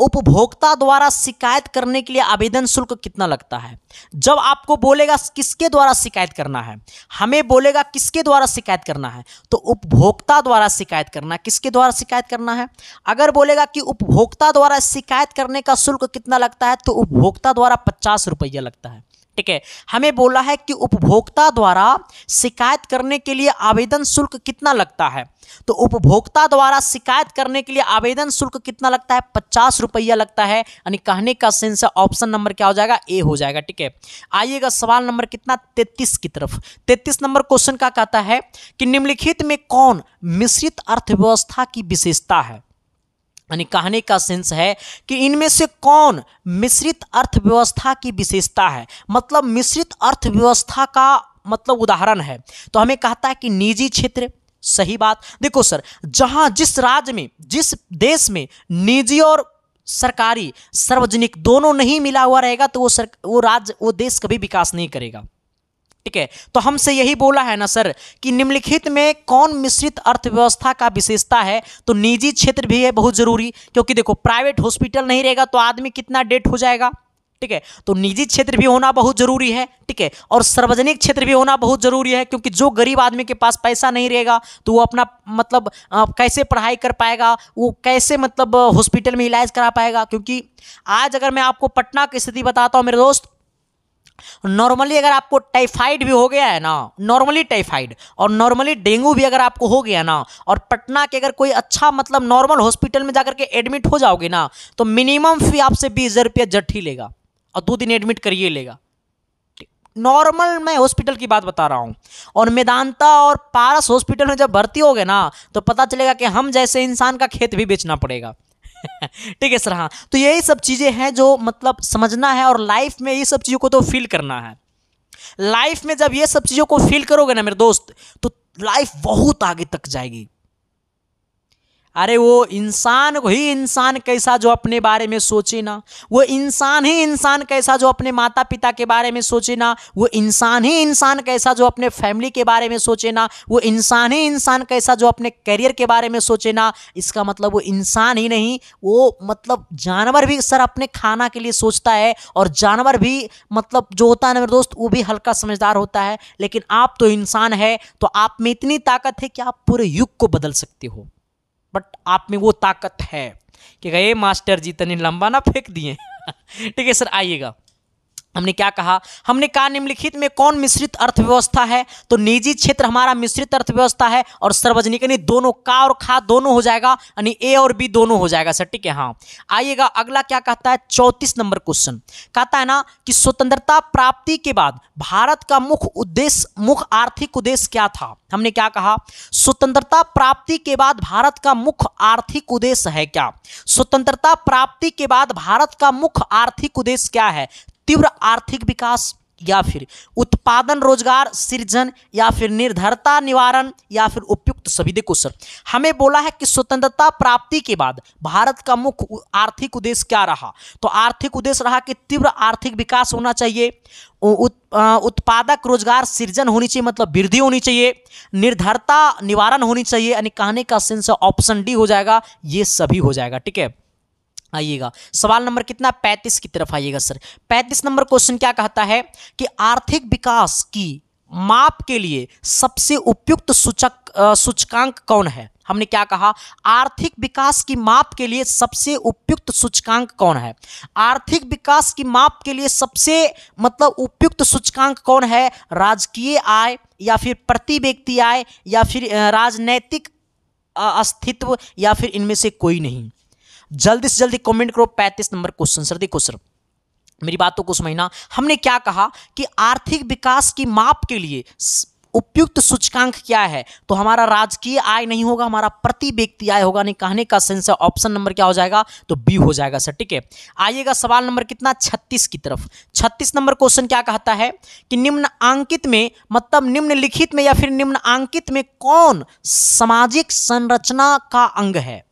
उपभोक्ता द्वारा शिकायत करने के लिए आवेदन शुल्क कितना लगता है जब आपको बोलेगा किसके द्वारा शिकायत करना है हमें बोलेगा किसके द्वारा शिकायत करना है तो उपभोक्ता द्वारा शिकायत करना है किसके द्वारा शिकायत करना है अगर बोलेगा कि उपभोक्ता द्वारा शिकायत करने का शुल्क कितना लगता है तो उपभोक्ता द्वारा पचास रुपया लगता है ठीक है हमें बोला है कि उपभोक्ता द्वारा शिकायत करने के लिए आवेदन शुल्क कितना लगता है तो उपभोक्ता द्वारा शिकायत करने के लिए आवेदन शुल्क कितना लगता है पचास रुपया लगता है यानी कहने का सेंस ऑप्शन नंबर क्या हो जाएगा ए हो जाएगा ठीक है आइएगा सवाल नंबर कितना तैतीस की तरफ तैतीस नंबर क्वेश्चन का कहता है कि निम्नलिखित में कौन मिश्रित अर्थव्यवस्था की विशेषता है यानी कहने का सेंस है कि इनमें से कौन मिश्रित अर्थव्यवस्था की विशेषता है मतलब मिश्रित अर्थव्यवस्था का मतलब उदाहरण है तो हमें कहता है कि निजी क्षेत्र सही बात देखो सर जहां जिस राज्य में जिस देश में निजी और सरकारी सार्वजनिक दोनों नहीं मिला हुआ रहेगा तो वो सर वो राज्य वो देश कभी विकास नहीं करेगा ठीक है तो हमसे यही बोला है ना सर कि निम्नलिखित में कौन मिश्रित अर्थव्यवस्था का विशेषता है तो निजी क्षेत्र भी है बहुत ज़रूरी क्योंकि देखो प्राइवेट हॉस्पिटल नहीं रहेगा तो आदमी कितना डेट हो जाएगा ठीक है तो निजी क्षेत्र भी होना बहुत जरूरी है ठीक है और सार्वजनिक क्षेत्र भी होना बहुत जरूरी है क्योंकि जो गरीब आदमी के पास पैसा नहीं रहेगा तो वो अपना मतलब आ, कैसे पढ़ाई कर पाएगा वो कैसे मतलब हॉस्पिटल में इलाज करा पाएगा क्योंकि आज अगर मैं आपको पटना की स्थिति बताता हूँ मेरे दोस्त नॉर्मली अगर आपको टाइफाइड भी हो गया है ना नॉर्मली टाइफाइड और नॉर्मली डेंगू भी अगर आपको हो गया ना और पटना के अगर कोई अच्छा मतलब नॉर्मल हॉस्पिटल में जाकर के एडमिट हो जाओगे ना तो मिनिमम फी आपसे बीस हज़ार रुपया जट ही लेगा और दो दिन एडमिट करिए लेगा नॉर्मल मैं हॉस्पिटल की बात बता रहा हूँ और मेदांता और पारस हॉस्पिटल में जब भर्ती हो गए ना तो पता चलेगा कि हम जैसे इंसान का खेत भी बेचना पड़ेगा ठीक है सर हाँ तो यही सब चीज़ें हैं जो मतलब समझना है और लाइफ में ये सब चीज़ों को तो फील करना है लाइफ में जब ये सब चीज़ों को फील करोगे ना मेरे दोस्त तो लाइफ बहुत आगे तक जाएगी अरे वो इंसान ही इंसान कैसा जो अपने बारे में सोचे ना वो इंसान ही इंसान कैसा जो अपने माता पिता के बारे में सोचे ना वो इंसान ही इंसान कैसा जो अपने फैमिली के बारे में सोचे ना वो इंसान ही इंसान कैसा जो अपने करियर के बारे में सोचे ना इसका मतलब वो इंसान ही नहीं वो मतलब जानवर भी सर अपने खाना के लिए सोचता है और जानवर भी मतलब जो होता है ना मेरे दोस्त वो भी हल्का समझदार होता है लेकिन आप तो इंसान है तो आप में इतनी ताकत है कि आप पूरे युग को बदल सकते हो बट आप में वो ताकत है कि गए मास्टर जी तने लंबा ना फेंक दिए ठीक है सर आइएगा हमने क्या कहा हमने कहा निम्नलिखित में कौन मिश्रित अर्थव्यवस्था है तो निजी क्षेत्र हमारा मिश्रित अर्थव्यवस्था है और सार्वजनिक यानी दोनों का और खा दोनों हो जाएगा यानी ए और बी दोनों हो जाएगा सर ठीक है हाँ आइएगा अगला क्या कहता है चौंतीस नंबर क्वेश्चन कहता है ना कि स्वतंत्रता प्राप्ति के बाद भारत का मुख्य उद्देश्य मुख्य आर्थिक उद्देश्य क्या था हमने क्या कहा स्वतंत्रता प्राप्ति के बाद भारत का मुख्य आर्थिक उद्देश्य है क्या स्वतंत्रता प्राप्ति के बाद भारत का मुख्य आर्थिक उद्देश्य क्या है तीव्र आर्थिक विकास या फिर उत्पादन रोजगार सृजन या फिर निर्धरता निवारण या फिर उपयुक्त सभी देखो सर हमें बोला है कि स्वतंत्रता प्राप्ति के बाद भारत का मुख्य आर्थिक उद्देश्य क्या रहा तो आर्थिक उद्देश्य रहा कि तीव्र आर्थिक विकास होना चाहिए उत, उत्पादक रोजगार सृजन होनी चाहिए मतलब वृद्धि होनी चाहिए निर्धरता निवारण होनी चाहिए यानी कहने का सेंस ऑप्शन डी हो जाएगा ये सभी हो जाएगा ठीक है आइएगा सवाल नंबर कितना पैंतीस की तरफ आइएगा सर पैंतीस नंबर क्वेश्चन क्या कहता है कि आर्थिक विकास की माप के लिए सबसे उपयुक्त सूचक सूचकांक कौन है हमने क्या कहा आर्थिक विकास की माप के लिए सबसे उपयुक्त सूचकांक कौन है आर्थिक विकास की माप के लिए सबसे मतलब उपयुक्त सूचकांक कौन है राजकीय आय या फिर प्रति व्यक्ति आय या फिर राजनैतिक अस्तित्व या फिर इनमें से कोई नहीं जल्दी से जल्दी कमेंट करो पैंतीस नंबर क्वेश्चन सर देखो सर मेरी बातों को समझना हमने क्या कहा कि आर्थिक विकास की माप के लिए उपयुक्त सूचकांक क्या है तो हमारा राजकीय आय नहीं होगा हमारा प्रति व्यक्ति आय होगा नहीं कहने का सेंस ऑप्शन नंबर क्या हो जाएगा तो बी हो जाएगा सर ठीक है आइएगा सवाल नंबर कितना छत्तीस की तरफ छत्तीस नंबर क्वेश्चन क्या कहता है कि निम्न अंकित में मतलब निम्न लिखित में या फिर निम्न अंकित में कौन सामाजिक संरचना का अंग है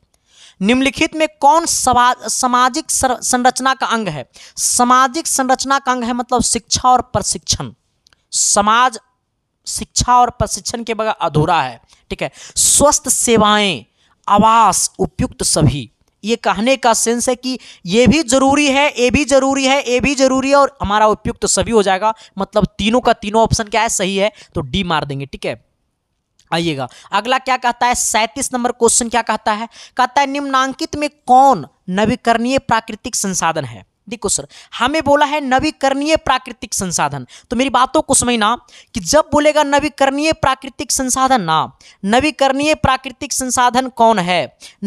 निम्नलिखित में कौन सामाजिक संरचना का अंग है सामाजिक संरचना का अंग है मतलब शिक्षा और प्रशिक्षण समाज शिक्षा और प्रशिक्षण के बगैर अधूरा है ठीक है स्वस्थ सेवाएं आवास उपयुक्त सभी ये कहने का सेंस है कि ये भी जरूरी है ये भी जरूरी है ये भी जरूरी है और हमारा उपयुक्त सभी हो जाएगा मतलब तीनों का तीनों ऑप्शन क्या है सही है तो डी मार देंगे ठीक है आइएगा अगला क्या कहता है सैंतीस नंबर क्वेश्चन क्या कहता है कहता है निम्नांकित में कौन नवीकरणीय प्राकृतिक संसाधन है देखो सर हमें बोला है नवीकरणीय प्राकृतिक संसाधन तो मेरी बातों को समझना कि जब बोलेगा नवीकरणीय प्राकृतिक संसाधन ना नवीकरणीय प्राकृतिक संसाधन कौन है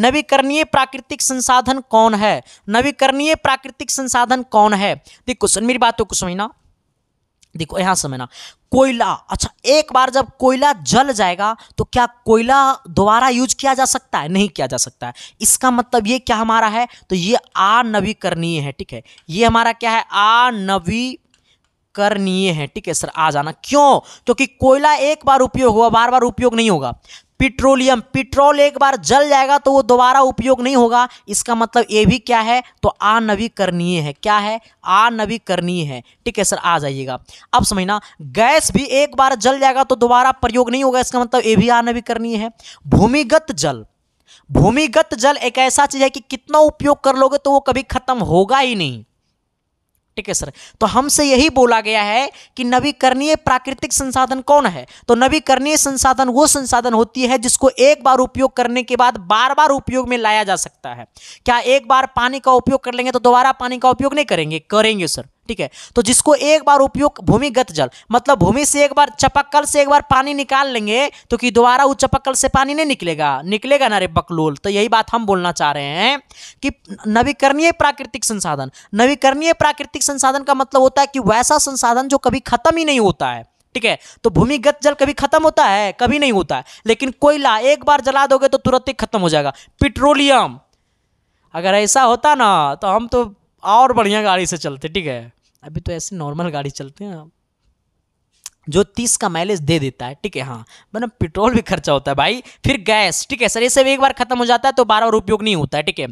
नवीकरणीय प्राकृतिक संसाधन कौन है नवीकरणीय प्राकृतिक संसाधन कौन है देखो सर मेरी बातों को समझना देखो यहाँ समझना कोयला अच्छा एक बार जब कोयला जल जाएगा तो क्या कोयला दोबारा यूज किया जा सकता है नहीं किया जा सकता है इसका मतलब ये क्या हमारा है तो ये अनवीकरणीय है ठीक है ये हमारा क्या है अनवी करनीय है ठीक है सर आ जाना क्यों क्योंकि कोयला एक बार उपयोग हुआ बार बार उपयोग नहीं होगा पेट्रोलियम पेट्रोल एक बार जल जाएगा तो वो दोबारा उपयोग नहीं होगा इसका मतलब ये भी क्या है तो अनवीकरणीय है क्या है अनवीकरणीय है ठीक है सर आ जाइएगा अब समझना गैस भी एक बार जल जाएगा तो दोबारा प्रयोग नहीं होगा इसका मतलब ये भी अनवीकरणीय है भूमिगत जल भूमिगत जल एक ऐसा चीज है कि कितना उपयोग कर लोगे तो वो कभी खत्म होगा ही नहीं ठीक है सर तो हमसे यही बोला गया है कि नवीकरणीय प्राकृतिक संसाधन कौन है तो नवीकरणीय संसाधन वो संसाधन होती है जिसको एक बार उपयोग करने के बाद बार बार उपयोग में लाया जा सकता है क्या एक बार पानी का उपयोग कर लेंगे तो दोबारा पानी का उपयोग नहीं करेंगे करेंगे सर ठीक है तो जिसको एक बार उपयोग भूमिगत जल मतलब भूमि से एक बार चपक्कल से एक बार पानी निकाल लेंगे तो कि दोबारा वो चपक्कल से पानी नहीं निकलेगा निकलेगा ना रे बकलोल तो यही बात हम बोलना चाह रहे हैं कि नवीकरणीय प्राकृतिक संसाधन नवीकरणीय प्राकृतिक संसाधन का मतलब होता है कि वैसा संसाधन जो कभी खत्म ही नहीं होता है ठीक है तो भूमिगत जल कभी खत्म होता है कभी नहीं होता है लेकिन कोयला एक बार जला दोगे तो तुरंत ही खत्म हो जाएगा पेट्रोलियम अगर ऐसा होता ना तो हम तो और बढ़िया गाड़ी से चलते ठीक है अभी तो ऐसे नॉर्मल गाड़ी चलते हैं जो तीस का माइलेज दे देता है ठीक है हाँ मतलब पेट्रोल भी खर्चा होता है भाई फिर गैस ठीक है सर ये सब एक बार खत्म हो जाता है तो बार बार उपयोग नहीं होता है ठीक है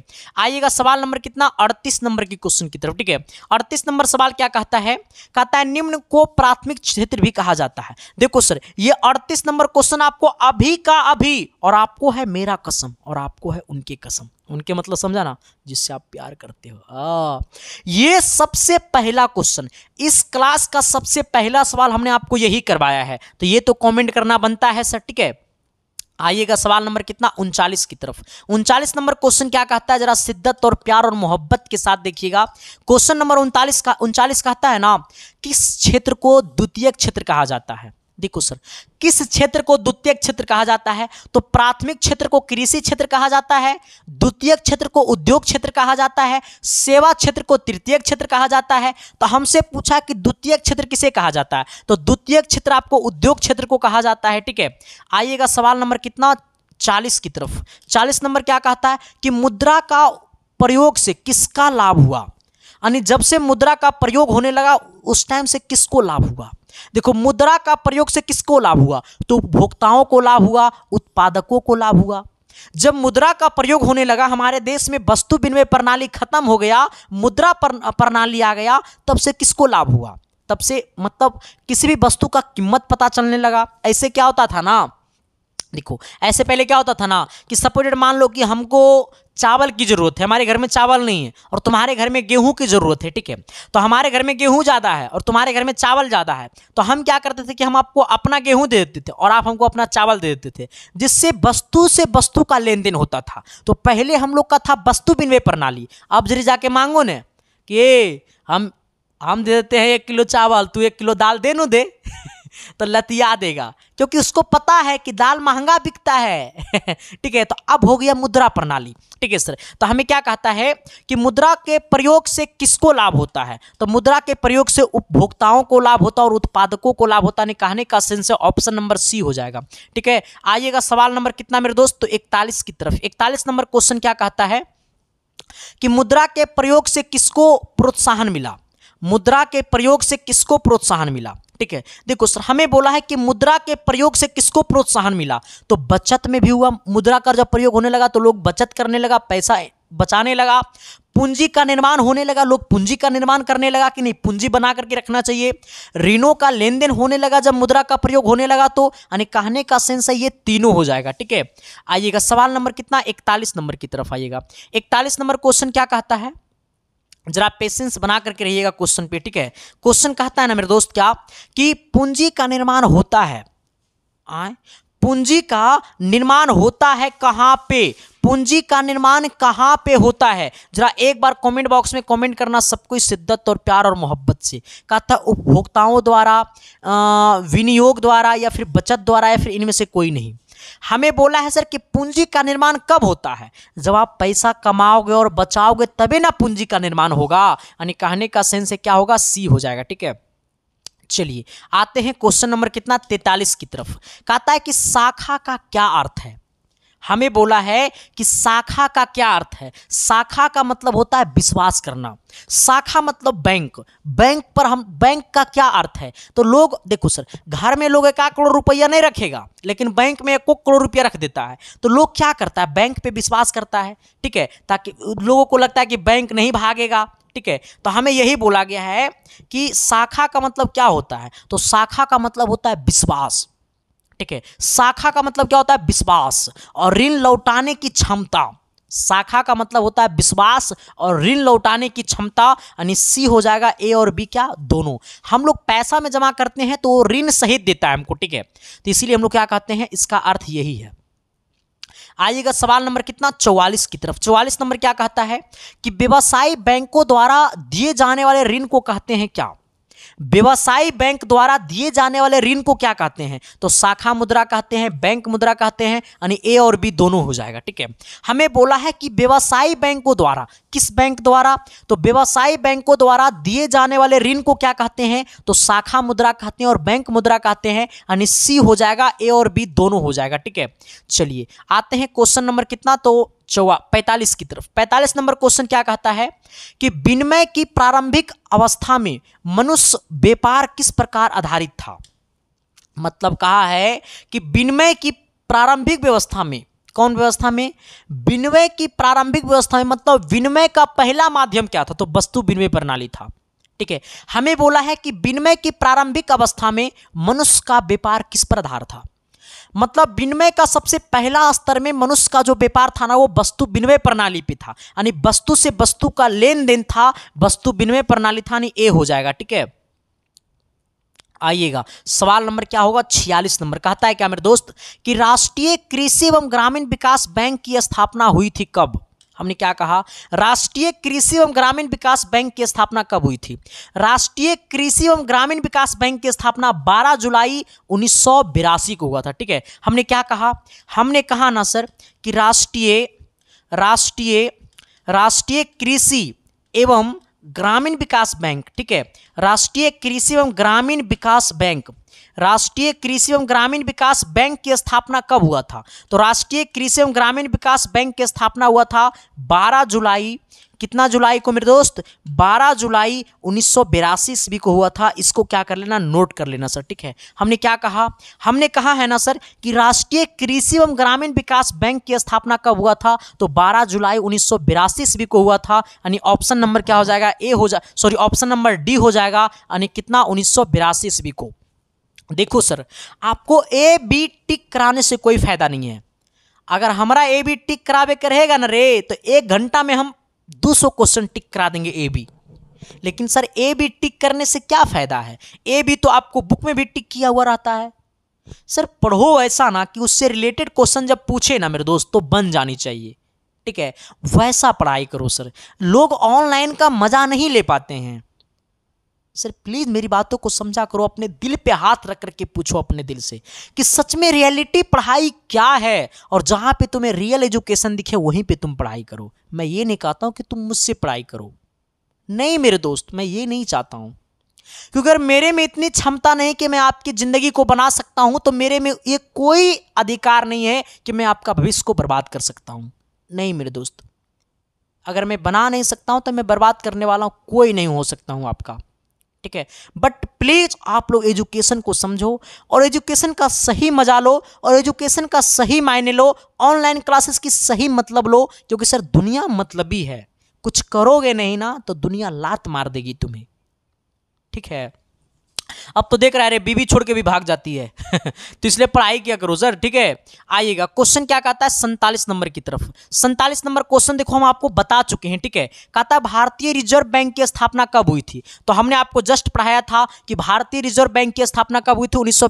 आइएगा सवाल नंबर कितना अड़तीस नंबर की क्वेश्चन की तरफ ठीक है अड़तीस नंबर सवाल क्या कहता है कहता है निम्न को प्राथमिक क्षेत्र भी कहा जाता है देखो सर ये अड़तीस नंबर क्वेश्चन आपको अभी का अभी और आपको है मेरा कसम और आपको है उनकी कसम उनके मतलब समझाना जिससे आप प्यार करते हो आ, हाँ। ये सबसे पहला क्वेश्चन इस क्लास का सबसे पहला सवाल हमने आपको यही करवाया है तो ये तो कमेंट करना बनता है सर ठीक है आइएगा सवाल नंबर कितना उनचालीस की तरफ उनचालीस नंबर क्वेश्चन क्या कहता है जरा शिद्दत और प्यार और मोहब्बत के साथ देखिएगा क्वेश्चन नंबर उनतालीस का उनचालीस कहता है ना किस क्षेत्र को द्वितीय क्षेत्र कहा जाता है देखो सर किस क्षेत्र को द्वितीय क्षेत्र कहा जाता है तो प्राथमिक क्षेत्र को कृषि क्षेत्र कहा जाता है द्वितीय क्षेत्र को उद्योग क्षेत्र कहा जाता है सेवा क्षेत्र को तृतीय क्षेत्र कहा जाता है तो हमसे पूछा कि द्वितीय क्षेत्र किसे कहा जाता है तो द्वितीय क्षेत्र आपको उद्योग क्षेत्र को कहा जाता है ठीक है आइएगा सवाल नंबर कितना चालीस की तरफ चालीस नंबर क्या कहता है कि मुद्रा का प्रयोग से किसका लाभ हुआ यानी जब से मुद्रा का प्रयोग होने लगा उस टाइम से किसको लाभ हुआ देखो मुद्रा का प्रयोग से किसको लाभ हुआ तो उपभोक्ताओं को लाभ हुआ उत्पादकों को लाभ हुआ जब मुद्रा का प्रयोग होने लगा हमारे देश में वस्तु विनिमय प्रणाली खत्म हो गया मुद्रा प्रणाली आ गया तब से किसको लाभ हुआ तब से मतलब किसी भी वस्तु का कीमत पता चलने लगा ऐसे क्या होता था ना देखो ऐसे पहले क्या होता था ना कि सपोर्टेड मान लो कि हमको चावल की ज़रूरत है हमारे घर में चावल नहीं है और तुम्हारे घर में गेहूं की ज़रूरत है ठीक है तो हमारे घर में गेहूं ज़्यादा है और तुम्हारे घर में चावल ज़्यादा है तो हम क्या करते थे कि हम आपको अपना गेहूं दे देते थे और आप हमको अपना चावल दे देते थे जिससे वस्तु से वस्तु का लेन देन होता था तो पहले हम लोग का था वस्तु बिनवय प्रणाली अब जरिए जाके मांगो ने कि हम हम दे देते हैं एक किलो चावल तू एक किलो दाल दे नो दे तो लतिया देगा क्योंकि उसको पता है कि दाल महंगा बिकता है ठीक है तो अब हो गया मुद्रा प्रणाली ठीक है सर तो हमें क्या कहता है कि मुद्रा के प्रयोग से किसको लाभ होता है तो मुद्रा के प्रयोग से उपभोक्ताओं को लाभ होता है और उत्पादकों को लाभ होता नहीं कहने का सेंस ऑप्शन नंबर सी हो जाएगा ठीक है आइएगा सवाल नंबर कितना मेरे दोस्त तो इकतालीस की तरफ इकतालीस नंबर क्वेश्चन क्या कहता है कि मुद्रा के प्रयोग से किसको प्रोत्साहन मिला मुद्रा के प्रयोग से किसको प्रोत्साहन मिला ठीक है देखो सर हमें बोला है कि मुद्रा के प्रयोग से किसको प्रोत्साहन मिला तो बचत में भी हुआ मुद्रा का जब प्रयोग होने लगा तो लोग बचत करने लगा पैसा बचाने लगा पूंजी का निर्माण होने लगा लोग पूंजी का निर्माण करने लगा कि नहीं पूंजी बना करके रखना चाहिए ऋणों का लेन देन होने लगा जब मुद्रा का प्रयोग होने लगा तो यानी कहने का सेंस है ये तीनों हो जाएगा ठीक है आइएगा सवाल नंबर कितना इकतालीस नंबर की तरफ आइएगा इकतालीस नंबर क्वेश्चन क्या कहता है जरा पेशेंस बना करके रहिएगा क्वेश्चन पे ठीक है क्वेश्चन कहता है ना मेरे दोस्त क्या कि पूंजी का निर्माण होता है आए पूंजी का निर्माण होता है कहाँ पे पूंजी का निर्माण कहाँ पे होता है जरा एक बार कमेंट बॉक्स में कमेंट करना सबको शिद्दत और प्यार और मोहब्बत से कहा था उपभोक्ताओं द्वारा विनियोग द्वारा या फिर बचत द्वारा या फिर इनमें से कोई नहीं हमें बोला है सर कि पूंजी का निर्माण कब होता है जब आप पैसा कमाओगे और बचाओगे तभी ना पूंजी का निर्माण होगा यानी कहने का सेंस क्या होगा सी हो जाएगा ठीक है चलिए आते हैं क्वेश्चन नंबर कितना तैतालीस की तरफ कहता है कि शाखा का क्या अर्थ है हमें बोला है कि शाखा का क्या अर्थ है शाखा का मतलब होता है विश्वास करना शाखा मतलब बैंक बैंक पर हम बैंक का क्या अर्थ है तो लोग देखो सर घर में लोग एक करोड़ रुपया नहीं रखेगा लेकिन बैंक में एक करोड़ रुपया रख देता है तो लोग क्या करता है बैंक पे विश्वास करता है ठीक है ताकि लोगों को लगता है कि बैंक नहीं भागेगा ठीक है तो हमें यही बोला गया है कि शाखा का मतलब क्या होता है तो शाखा का मतलब होता है विश्वास ठीक है शाखा का मतलब क्या होता है विश्वास और ऋण लौटाने की क्षमता शाखा का मतलब होता है विश्वास और ऋण लौटाने की क्षमता यानी सी हो जाएगा ए और बी क्या दोनों हम लोग पैसा में जमा करते हैं तो वो ऋण सहित देता है हमको ठीक है तो इसीलिए हम लोग क्या कहते हैं इसका अर्थ यही है आइएगा सवाल नंबर कितना चौवालीस की तरफ चौवालीस नंबर क्या कहता है कि व्यवसायी बैंकों द्वारा दिए जाने वाले ऋण को कहते हैं क्या व्यवसायी बैंक द्वारा दिए जाने वाले ऋण को क्या कहते हैं तो शाखा मुद्रा कहते हैं बैंक मुद्रा कहते हैं यानी ए और बी दोनों हो जाएगा ठीक है हमें बोला है कि व्यवसायी बैंकों द्वारा किस बैंक द्वारा तो व्यवसायी बैंकों द्वारा दिए जाने वाले ऋण को क्या कहते हैं तो शाखा मुद्रा कहते हैं और बैंक मुद्रा कहते हैं यानी सी हो जाएगा ए और बी दोनों हो जाएगा ठीक है चलिए आते हैं क्वेश्चन नंबर कितना तो चौवा पैंतालीस की तरफ पैंतालीस नंबर क्वेश्चन क्या कहता है कि विनिमय की प्रारंभिक अवस्था में मनुष्य व्यापार किस प्रकार आधारित था मतलब कहा है कि विनिमय की प्रारंभिक व्यवस्था में कौन व्यवस्था में विनिमय की प्रारंभिक व्यवस्था में मतलब विनिमय का पहला माध्यम क्या था तो वस्तु विनिमय प्रणाली था ठीक है हमें बोला है कि विनिमय की प्रारंभिक अवस्था में मनुष्य का व्यापार किस पर आधार था मतलब विनिमय का सबसे पहला स्तर में मनुष्य का जो व्यापार था ना वो वस्तु विनिमय प्रणाली पे था यानी वस्तु से वस्तु का लेन देन था वस्तु विनिमय प्रणाली था यानी ए हो जाएगा ठीक है आइएगा सवाल नंबर क्या होगा छियालीस नंबर कहता है क्या मेरे दोस्त कि राष्ट्रीय कृषि एवं ग्रामीण विकास बैंक की स्थापना हुई थी कब हमने क्या कहा राष्ट्रीय कृषि एवं ग्रामीण विकास बैंक की स्थापना कब हुई थी राष्ट्रीय कृषि एवं ग्रामीण विकास बैंक की स्थापना 12 जुलाई उन्नीस को हुआ था ठीक है हमने क्या कहा हमने कहा ना सर कि राष्ट्रीय राष्ट्रीय राष्ट्रीय कृषि एवं ग्रामीण विकास बैंक ठीक है राष्ट्रीय कृषि एवं ग्रामीण विकास बैंक राष्ट्रीय कृषि एवं ग्रामीण विकास बैंक की स्थापना कब हुआ था तो राष्ट्रीय कृषि एवं ग्रामीण विकास बैंक की स्थापना हुआ था 12 जुलाई कितना जुलाई को मेरे दोस्त 12 जुलाई उन्नीस सौ ईस्वी को हुआ था इसको क्या कर लेना नोट कर लेना सर ठीक है हमने क्या कहा हमने कहा है ना सर कि राष्ट्रीय कृषि एवं ग्रामीण विकास बैंक की स्थापना कब हुआ था तो 12 जुलाई उन्नीस सौ ईस्वी को हुआ था यानी ऑप्शन नंबर क्या हो जाएगा ए हो जाए सॉरी ऑप्शन नंबर डी हो जाएगा यानी कितना उन्नीस सौ ईस्वी को देखो सर आपको ए बी टिक कराने से कोई फायदा नहीं है अगर हमारा ए बी टिक करावे के रहेगा ना रे तो एक घंटा में हम 200 क्वेश्चन टिक करा देंगे ए बी लेकिन सर ए बी टिक करने से क्या फ़ायदा है ए बी तो आपको बुक में भी टिक किया हुआ रहता है सर पढ़ो ऐसा ना कि उससे रिलेटेड क्वेश्चन जब पूछे ना मेरे दोस्त तो बन जानी चाहिए ठीक है वैसा पढ़ाई करो सर लोग ऑनलाइन का मज़ा नहीं ले पाते हैं सर प्लीज़ मेरी बातों को समझा करो अपने दिल पे हाथ रख करके पूछो अपने दिल से कि सच में रियलिटी पढ़ाई क्या है और जहां पे तुम्हें रियल एजुकेशन दिखे वहीं पे तुम पढ़ाई करो मैं ये नहीं कहता हूं कि तुम मुझसे पढ़ाई करो नहीं मेरे दोस्त मैं ये नहीं चाहता हूं क्योंकि अगर मेरे में इतनी क्षमता नहीं कि मैं आपकी ज़िंदगी को बना सकता हूं तो मेरे में ये कोई अधिकार नहीं है कि मैं आपका भविष्य को बर्बाद कर सकता हूं नहीं मेरे दोस्त अगर मैं बना नहीं सकता हूं तो मैं बर्बाद करने वाला कोई नहीं हो सकता हूं आपका ठीक है बट प्लीज आप लोग एजुकेशन को समझो और एजुकेशन का सही मजा लो और एजुकेशन का सही मायने लो ऑनलाइन क्लासेस की सही मतलब लो क्योंकि सर दुनिया मतलबी है कुछ करोगे नहीं ना तो दुनिया लात मार देगी तुम्हें ठीक है अब तो देख रहा है बीवी छोड़ के भी भाग जाती है तो इसलिए पढ़ाई किया करो सर ठीक है आइएगा क्वेश्चन क्या कहता है सैतालीस नंबर की तरफ सैतालीस नंबर क्वेश्चन देखो हम आपको बता चुके हैं ठीक है कहता है भारतीय रिजर्व बैंक की स्थापना कब हुई थी तो हमने आपको जस्ट पढ़ाया था कि भारतीय रिजर्व बैंक की स्थापना कब हुई थी उन्नीस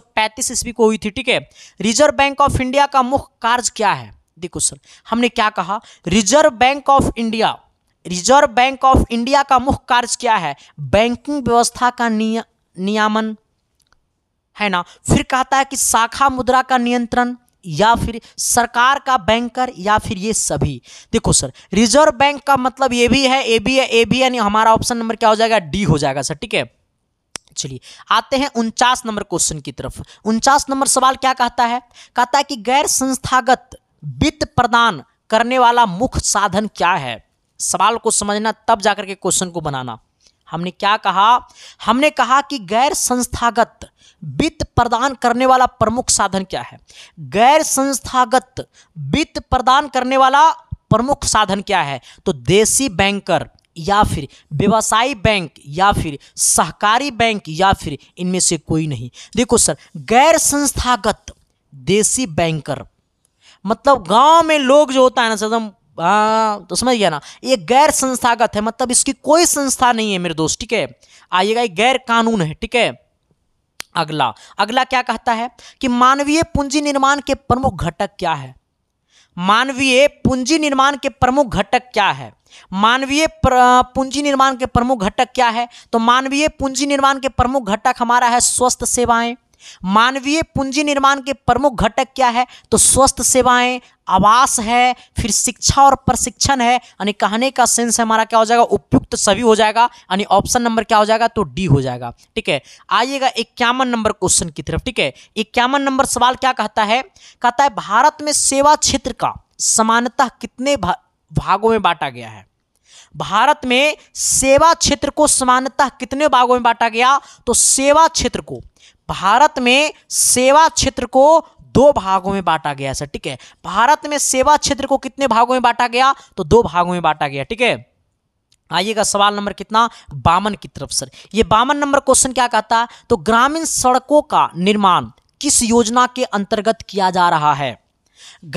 ईस्वी को हुई थी ठीक है रिजर्व बैंक ऑफ इंडिया का मुख्य कार्य क्या है देखो सर हमने क्या कहा reserve bank of India reserve bank of India का मुख्य कार्य क्या है बैंकिंग व्यवस्था का नियम नियामन है ना फिर कहता है कि शाखा मुद्रा का नियंत्रण या फिर सरकार का बैंकर या फिर ये सभी देखो सर रिजर्व बैंक का मतलब ये भी है ए बी है ए बी यानी हमारा ऑप्शन नंबर क्या हो जाएगा डी हो जाएगा सर ठीक है चलिए आते हैं उनचास नंबर क्वेश्चन की तरफ उनचास नंबर सवाल क्या कहता है कहता है कि गैर संस्थागत वित्त प्रदान करने वाला मुख्य साधन क्या है सवाल को समझना तब जाकर के क्वेश्चन को बनाना हमने क्या कहा हमने कहा कि गैर संस्थागत वित्त प्रदान करने वाला प्रमुख साधन क्या है गैर संस्थागत वित्त प्रदान करने वाला प्रमुख साधन क्या है तो देसी बैंकर या फिर व्यवसायी बैंक या फिर सहकारी बैंक या फिर इनमें से कोई नहीं देखो सर गैर संस्थागत देसी बैंकर मतलब गांव में लोग जो होता है ना सदम हाँ तो समझ गया ना ये गैर संस्थागत है मतलब इसकी कोई संस्था नहीं है मेरे दोस्त ठीक है आइएगा ये गैर कानून है ठीक है अगला अगला क्या कहता है कि मानवीय पूंजी निर्माण के प्रमुख घटक क्या है मानवीय पूंजी निर्माण के प्रमुख घटक क्या है मानवीय पूंजी निर्माण के प्रमुख घटक क्या है तो मानवीय पूंजी निर्माण के प्रमुख घटक हमारा है स्वस्थ सेवाएं मानवीय पूंजी निर्माण के प्रमुख घटक क्या है तो स्वस्थ सेवाएं आवास है फिर शिक्षा और प्रशिक्षण है यानी कहने का सेंस हमारा क्या हो जाएगा उपयुक्त सभी हो जाएगा यानी ऑप्शन नंबर क्या हो जाएगा तो डी हो जाएगा ठीक है आइएगा इक्यावन नंबर क्वेश्चन की तरफ ठीक है इक्यावन नंबर सवाल क्या कहता है कहता है भारत में सेवा क्षेत्र का समानता कितने भा, भागों में बांटा गया है भारत में सेवा क्षेत्र को समानता कितने भागों में बांटा गया तो सेवा क्षेत्र को भारत में सेवा क्षेत्र को दो भागों में बांटा गया सर ठीक है भारत में सेवा क्षेत्र को कितने भागों में बांटा गया तो दो भागों में बांटा गया ठीक है आइएगा सवाल नंबर कितना बामन की तरफ सर ये बामन नंबर क्वेश्चन क्या कहता है तो ग्रामीण सड़कों का निर्माण किस योजना के अंतर्गत किया जा रहा है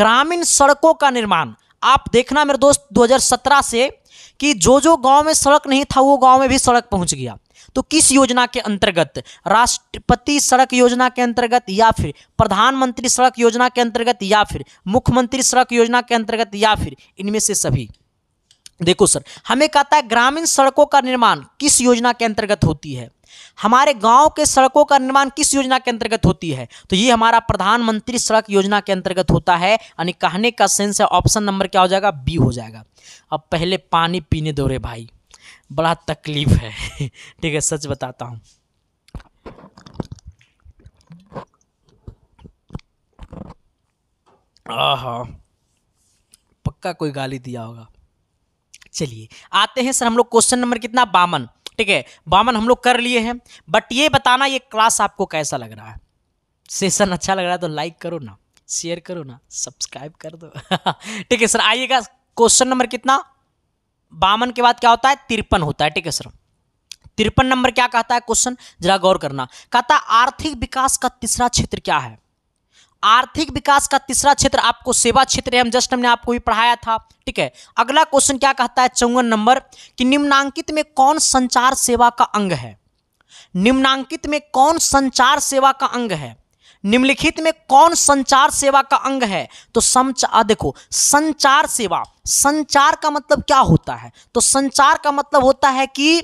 ग्रामीण सड़कों का निर्माण आप देखना मेरे दोस्त 2017 से कि जो जो गांव में सड़क नहीं था वो गांव में भी सड़क पहुंच गया तो किस योजना के अंतर्गत राष्ट्रपति सड़क योजना के अंतर्गत या फिर प्रधानमंत्री सड़क योजना के अंतर्गत या फिर मुख्यमंत्री सड़क योजना के अंतर्गत या फिर इनमें से सभी देखो सर हमें कहता है ग्रामीण सड़कों का निर्माण किस योजना के अंतर्गत होती है हमारे गांव के सड़कों का निर्माण किस योजना के अंतर्गत होती है तो ये हमारा प्रधानमंत्री सड़क योजना के अंतर्गत होता है यानी कहने का सेंस है ऑप्शन नंबर क्या हो जाएगा बी हो जाएगा अब पहले पानी पीने दो रे भाई बड़ा तकलीफ़ है ठीक है सच बताता हूँ हाँ पक्का कोई गाली दिया होगा चलिए आते हैं सर हम लोग क्वेश्चन नंबर कितना बामन ठीक है बामन हम लोग कर लिए हैं बट ये बताना ये क्लास आपको कैसा लग रहा है सेशन अच्छा लग रहा है तो लाइक करो ना शेयर करो ना सब्सक्राइब कर दो ठीक है सर आइएगा क्वेश्चन नंबर कितना बावन के बाद क्या होता है तिरपन होता है ठीक है सर तिरपन नंबर क्या कहता है क्वेश्चन जरा गौर करना कहता है आर्थिक विकास का तीसरा क्षेत्र क्या है आर्थिक विकास का तीसरा क्षेत्र आपको सेवा क्षेत्र हम जस्ट हमने आपको भी पढ़ाया था ठीक है अगला क्वेश्चन क्या कहता है चौवन नंबर कि निम्नांकित में कौन संचार सेवा का अंग है निम्नांकित में कौन संचार सेवा का अंग है निम्नलिखित में कौन संचार सेवा का अंग है तो समचा देखो संचार सेवा संचार का मतलब क्या होता है तो संचार का मतलब होता है कि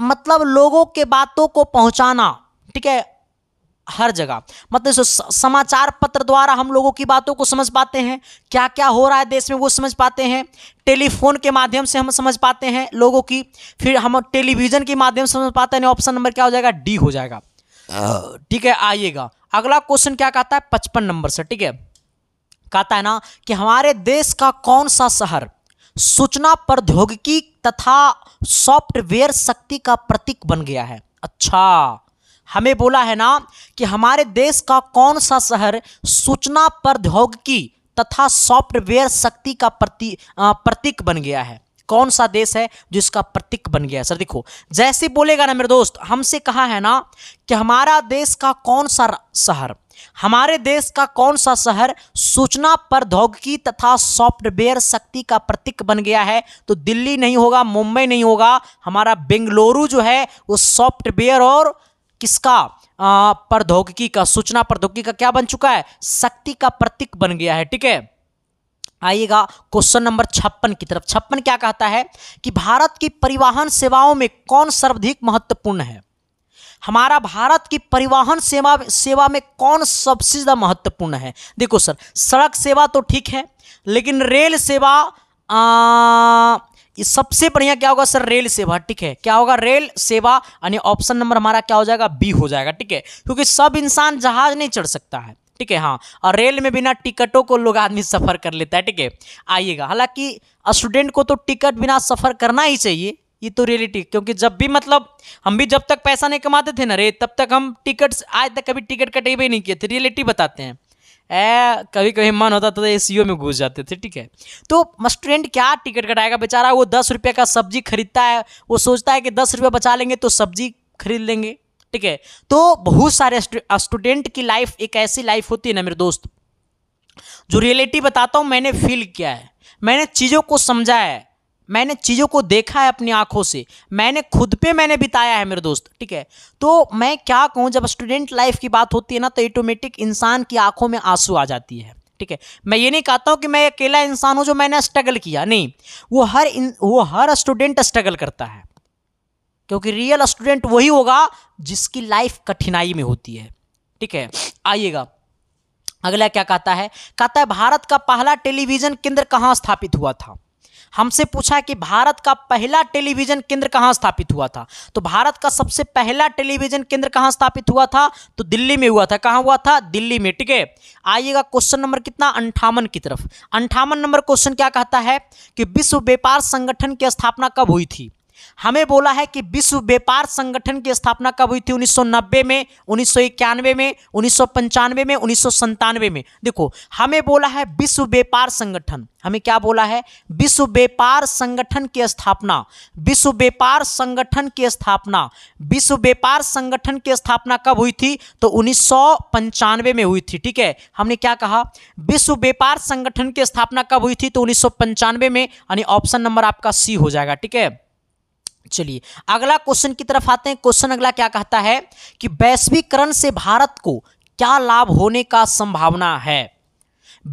मतलब लोगों के बातों को पहुंचाना ठीक है हर जगह मतलब समाचार पत्र द्वारा हम लोगों की बातों को समझ पाते हैं क्या क्या हो रहा है देश में वो समझ पाते हैं टेलीफोन के माध्यम से हम समझ पाते हैं लोगों की फिर हम टेलीविज़न के माध्यम से समझ पाते हैं ऑप्शन नंबर क्या हो जाएगा डी हो जाएगा ठीक है आइएगा अगला क्वेश्चन क्या कहता है पचपन नंबर से ठीक है कहता है ना कि हमारे देश का कौन सा शहर सूचना प्रौद्योगिकी तथा सॉफ्टवेयर शक्ति का प्रतीक बन गया है अच्छा हमें बोला है ना कि हमारे देश का कौन सा शहर सूचना प्रौद्योगिकी तथा सॉफ्टवेयर शक्ति का प्रति प्रतीक बन गया है कौन सा देश है जिसका प्रतीक बन गया सर देखो जैसे बोलेगा ना मेरे दोस्त हमसे कहा है ना कि हमारा देश का कौन सा शहर हमारे देश का कौन सा शहर सूचना प्रौद्योगिकी तथा सॉफ्टवेयर शक्ति का प्रतीक बन गया है तो दिल्ली नहीं होगा मुंबई नहीं होगा हमारा बेंगलुरु जो है वो सॉफ्टवेयर और किसका प्रौद्योगिकी का सूचना प्रौद्योगिकी का क्या बन चुका है शक्ति का प्रतीक बन गया है ठीक है आइएगा क्वेश्चन नंबर छप्पन की तरफ छप्पन क्या कहता है कि भारत की परिवहन सेवाओं में कौन सर्वाधिक महत्वपूर्ण है हमारा भारत की परिवहन सेवा सेवा में कौन सबसे ज़्यादा महत्वपूर्ण है देखो सर सड़क सेवा तो ठीक है लेकिन रेल सेवा आ, सबसे बढ़िया क्या होगा सर रेल सेवा ठीक है क्या होगा रेल सेवा यानी ऑप्शन नंबर हमारा क्या हो जाएगा बी हो जाएगा ठीक है क्योंकि सब इंसान जहाज नहीं चढ़ सकता है ठीक है हाँ और रेल में बिना टिकटों को लोग आदमी सफ़र कर लेता है ठीक है आइएगा हालांकि स्टूडेंट को तो टिकट बिना सफ़र करना ही चाहिए ये तो रियलिटी क्योंकि जब भी मतलब हम भी जब तक पैसा नहीं कमाते थे ना रे तब तक हम टिकट आज तक कभी टिकट कटे भी नहीं किए थे रियलिटी बताते हैं ए कभी कभी मन होता था तो ए सी में घुस जाते थे ठीक है तो स्टूडेंट क्या टिकट कटाएगा बेचारा वो दस रुपये का सब्जी खरीदता है वो सोचता है कि दस रुपये बचा लेंगे तो सब्जी खरीद लेंगे ठीक है तो बहुत सारे स्टूडेंट की लाइफ एक ऐसी लाइफ होती है ना मेरे दोस्त जो रियलिटी बताता हूँ मैंने फील किया है मैंने चीज़ों को समझा है मैंने चीज़ों को देखा है अपनी आंखों से मैंने खुद पे मैंने बिताया है मेरे दोस्त ठीक है तो मैं क्या कहूँ जब स्टूडेंट लाइफ की बात होती है ना तो ऑटोमेटिक इंसान की आंखों में आंसू आ जाती है ठीक है मैं ये नहीं कहता हूँ कि मैं अकेला इंसान हूँ जो मैंने स्ट्रगल किया नहीं वो हर वो हर स्टूडेंट स्ट्रगल करता है क्योंकि रियल स्टूडेंट वही होगा जिसकी लाइफ कठिनाई में होती है ठीक है आइएगा अगला क्या कहता है कहता है भारत का पहला टेलीविजन केंद्र कहाँ स्थापित हुआ था हमसे पूछा कि भारत का पहला टेलीविजन केंद्र कहाँ स्थापित हुआ था तो भारत का सबसे पहला टेलीविजन केंद्र कहाँ स्थापित हुआ था तो दिल्ली में हुआ था कहाँ हुआ था दिल्ली में ठीक है आइएगा क्वेश्चन नंबर कितना अंठावन की तरफ अंठावन नंबर क्वेश्चन क्या कहता है कि विश्व व्यापार संगठन की स्थापना कब हुई थी हमें बोला है कि विश्व व्यापार संगठन की स्थापना कब हुई थी 1990 में उन्नीस में उन्नीस में उन्नीस में देखो हमें बोला है विश्व व्यापार संगठन हमें क्या बोला है विश्व व्यापार संगठन की स्थापना विश्व व्यापार संगठन की स्थापना विश्व व्यापार संगठन की स्थापना कब हुई थी तो उन्नीस में हुई थी ठीक है हमने क्या कहा विश्व व्यापार संगठन की स्थापना कब हुई थी तो उन्नीस में यानी ऑप्शन नंबर आपका सी हो जाएगा ठीक है चलिए अगला क्वेश्चन की तरफ आते हैं क्वेश्चन अगला क्या कहता है कि वैश्वीकरण से भारत को क्या लाभ होने का संभावना है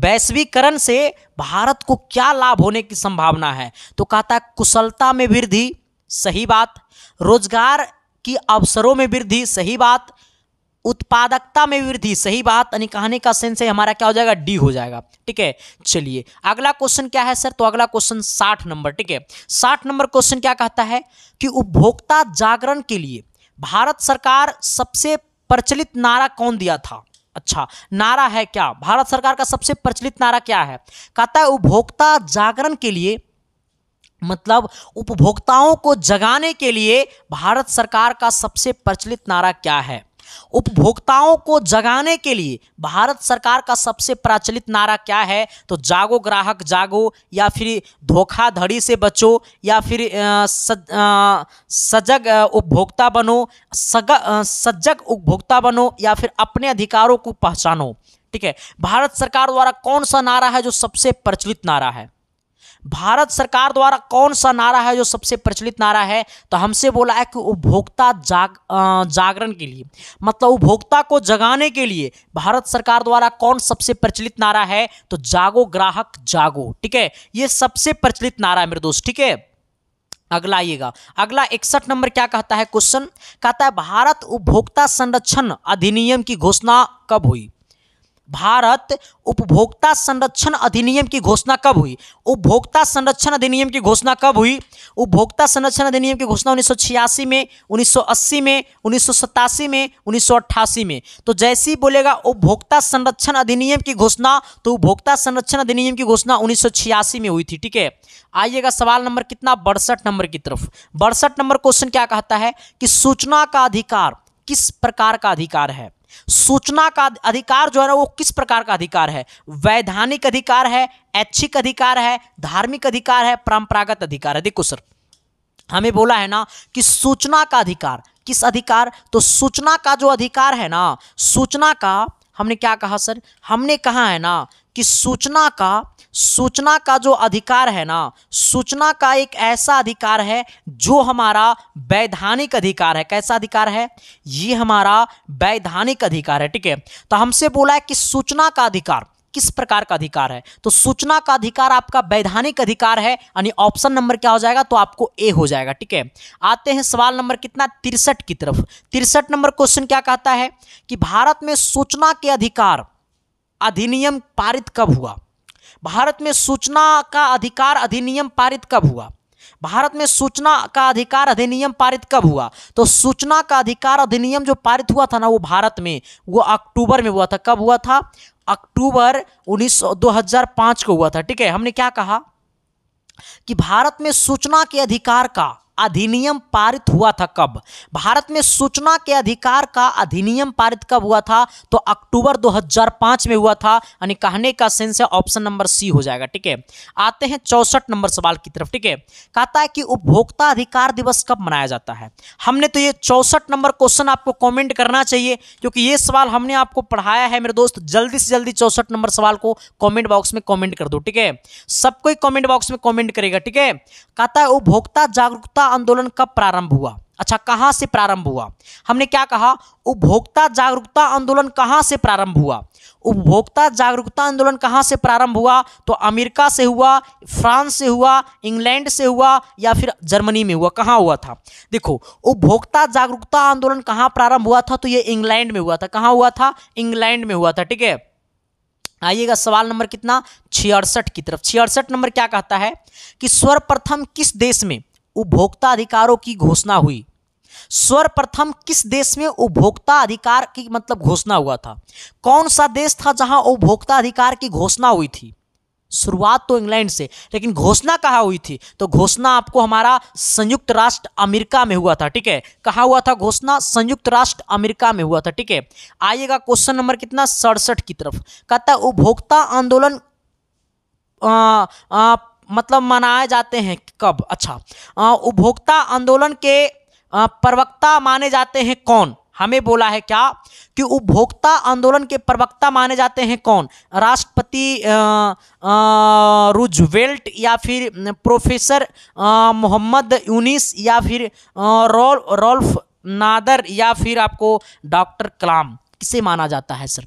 वैश्वीकरण से भारत को क्या लाभ होने की संभावना है तो कहता है कुशलता में वृद्धि सही बात रोजगार की अवसरों में वृद्धि सही बात उत्पादकता में वृद्धि सही बात यानी कहने का सेंस है हमारा क्या हो जाएगा डी हो जाएगा ठीक है चलिए अगला क्वेश्चन क्या है सर तो अगला क्वेश्चन साठ नंबर ठीक है साठ नंबर क्वेश्चन क्या कहता है कि उपभोक्ता जागरण के लिए भारत सरकार सबसे प्रचलित नारा कौन दिया था अच्छा नारा है क्या भारत सरकार का सबसे प्रचलित नारा क्या है कहता है उपभोक्ता जागरण के लिए मतलब उपभोक्ताओं को जगाने के लिए भारत सरकार का सबसे प्रचलित नारा क्या है उपभोक्ताओं को जगाने के लिए भारत सरकार का सबसे प्रचलित नारा क्या है तो जागो ग्राहक जागो या फिर धोखाधड़ी से बचो या फिर सजग उपभोक्ता बनो सग, सजग उपभोक्ता बनो या फिर अपने अधिकारों को पहचानो ठीक है भारत सरकार द्वारा कौन सा नारा है जो सबसे प्रचलित नारा है भारत सरकार द्वारा कौन सा नारा है जो सबसे प्रचलित नारा है तो हमसे बोला है कि उपभोक्ता जाग जागरण के लिए मतलब उपभोक्ता को जगाने के लिए भारत सरकार द्वारा कौन सबसे प्रचलित नारा है तो जागो ग्राहक जागो ठीक है ये सबसे प्रचलित नारा है मेरे दोस्त ठीक है अगला आइएगा अगला इकसठ नंबर क्या कहता है क्वेश्चन कहता है भारत उपभोक्ता संरक्षण अधिनियम की घोषणा कब हुई भारत उपभोक्ता संरक्षण अधिनियम की घोषणा कब हुई उपभोक्ता संरक्षण अधिनियम की घोषणा कब हुई उपभोक्ता संरक्षण अधिनियम की घोषणा 1986 में 1980 में उन्नीस में उन्नीस में तो जैसे ही बोलेगा उपभोक्ता संरक्षण अधिनियम की घोषणा तो उपभोक्ता संरक्षण अधिनियम की घोषणा उन्नीस में हुई थी ठीक है आइएगा सवाल नंबर कितना बड़सठ नंबर की तरफ बड़सठ नंबर क्वेश्चन क्या कहता है कि सूचना का अधिकार किस प्रकार का अधिकार है सूचना का अधिकार जो है ना वो किस प्रकार का अधिकार है वैधानिक अधिकार है ऐच्छिक अधिकार है धार्मिक अधिकार है परंपरागत अधिकार है देखो सर हमें बोला है ना कि सूचना का अधिकार किस अधिकार तो सूचना का जो अधिकार है ना सूचना का हमने क्या कहा सर हमने कहा है ना कि सूचना का सूचना का जो अधिकार है ना सूचना का एक ऐसा अधिकार है जो हमारा वैधानिक अधिकार है कैसा अधिकार है ये हमारा वैधानिक अधिकार है ठीक है तो हमसे बोला है कि सूचना का अधिकार किस प्रकार का अधिकार है तो सूचना का अधिकार आपका वैधानिक अधिकार है यानी ऑप्शन नंबर क्या हो जाएगा तो आपको ए हो जाएगा ठीक है आते हैं सवाल नंबर कितना तिरसठ की तरफ तिरसठ नंबर क्वेश्चन क्या कहता है कि भारत में सूचना के अधिकार अधिनियम पारित कब हुआ भारत में सूचना का अधिकार अधिनियम पारित कब हुआ भारत में सूचना का अधिकार अधिनियम पारित कब हुआ तो सूचना का अधिकार अधिनियम जो पारित हुआ था ना वो भारत में वो अक्टूबर में हुआ था कब हुआ था अक्टूबर 19 2005 को हुआ था ठीक है हमने क्या कहा कि भारत में सूचना के अधिकार का अधिनियम पारित हुआ था कब भारत में सूचना के अधिकार का अधिनियम पारित कब हुआ था तो अक्टूबर 2005 में हुआ था यानी कहने का सेंस है ऑप्शन नंबर सी हो जाएगा ठीक है आते हैं चौसठ नंबर सवाल की तरफ ठीक है कहता है कि उपभोक्ता अधिकार दिवस कब मनाया जाता है हमने तो ये चौसठ नंबर क्वेश्चन आपको कॉमेंट करना चाहिए क्योंकि ये सवाल हमने आपको पढ़ाया है मेरे दोस्त जल्दी से जल्दी चौसठ नंबर सवाल को कॉमेंट बॉक्स में कॉमेंट कर दो ठीक है सबको कॉमेंट बॉक्स में कॉमेंट करेगा ठीक है कहता है उपभोक्ता जागरूकता जागरूकता आंदोलन कब प्रारंभ हुआ अच्छा कहाँ से प्रारंभ हुआ हमने क्या कहा उपभोक्ता जागरूकता आंदोलन कहाँ से प्रारंभ हुआ उपभोक्ता जागरूकता आंदोलन कहाँ से प्रारंभ हुआ तो अमेरिका से हुआ फ्रांस से हुआ इंग्लैंड से हुआ या फिर जर्मनी में हुआ कहाँ हुआ था देखो उपभोक्ता जागरूकता आंदोलन कहाँ प्रारंभ हुआ था तो ये इंग्लैंड में हुआ था कहाँ हुआ था इंग्लैंड में हुआ था ठीक है आइएगा सवाल नंबर कितना छियासठ की तरफ छियासठ नंबर क्या कहता है कि सर्वप्रथम किस देश में उपभोक्ता अधिकारों की घोषणा हुई सर्वप्रथम किस देश में उपभोक्ता अधिकार की मतलब घोषणा हुआ था कौन सा देश था जहां उपभोक्ता अधिकार की घोषणा हुई थी शुरुआत तो इंग्लैंड से लेकिन घोषणा कहाँ हुई थी तो घोषणा आपको हमारा संयुक्त राष्ट्र अमेरिका में हुआ था ठीक है कहा हुआ था घोषणा संयुक्त राष्ट्र अमेरिका में हुआ था ठीक है आइएगा क्वेश्चन नंबर कितना सड़सठ की तरफ कहता है उपभोक्ता आंदोलन आ, आ, मतलब मनाए जाते हैं कब अच्छा उपभोक्ता आंदोलन के प्रवक्ता माने जाते हैं कौन हमें बोला है क्या कि उपभोक्ता आंदोलन के प्रवक्ता माने जाते हैं कौन राष्ट्रपति रुजवेल्ट या फिर प्रोफेसर मोहम्मद यूनिस या फिर रोल रोल्फ नादर या फिर आपको डॉक्टर कलाम किसे माना जाता है सर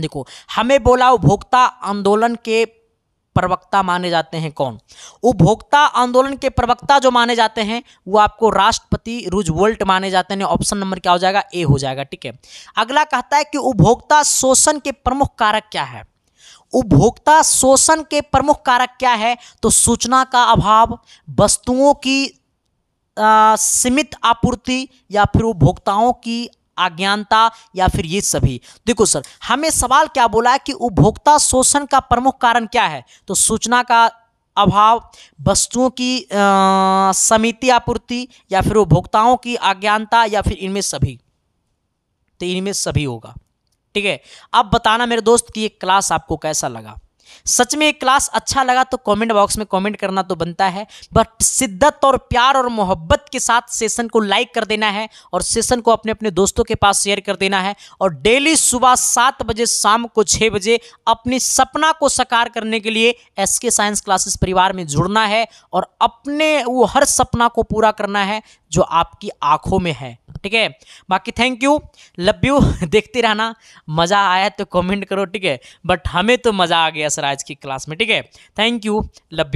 देखो हमें बोला उपभोक्ता आंदोलन के प्रवक्ता माने जाते हैं कौन उपभोक्ता आंदोलन के प्रवक्ता जो माने जाते हैं वो आपको राष्ट्रपति रुजवोल्ट माने जाते हैं ऑप्शन नंबर क्या हो जाएगा ए हो जाएगा ठीक है अगला कहता है कि उपभोक्ता शोषण के प्रमुख कारक क्या है उपभोक्ता शोषण के प्रमुख कारक क्या है तो सूचना का अभाव वस्तुओं की आ, सीमित आपूर्ति या फिर उपभोक्ताओं की अज्ञानता या फिर ये सभी देखो सर हमें सवाल क्या बोला है कि उपभोक्ता शोषण का प्रमुख कारण क्या है तो सूचना का अभाव वस्तुओं की समिति आपूर्ति या फिर उपभोक्ताओं की अज्ञानता या फिर इनमें सभी तो इनमें सभी होगा ठीक है अब बताना मेरे दोस्त कि ये क्लास आपको कैसा लगा सच में क्लास अच्छा लगा तो कमेंट बॉक्स में कमेंट करना तो बनता है बट शिद्दत और प्यार और मोहब्बत के साथ सेशन को लाइक कर देना है और सेशन को अपने अपने दोस्तों के पास शेयर कर देना है और डेली सुबह सात बजे शाम को छः बजे अपनी सपना को साकार करने के लिए एस के साइंस क्लासेस परिवार में जुड़ना है और अपने वो हर सपना को पूरा करना है जो आपकी आंखों में है ठीक है बाकी थैंक यू लव यू देखते रहना मज़ा आया तो कमेंट करो ठीक है बट हमें तो मज़ा आ गया सर आज की क्लास में ठीक है थैंक यू लव यू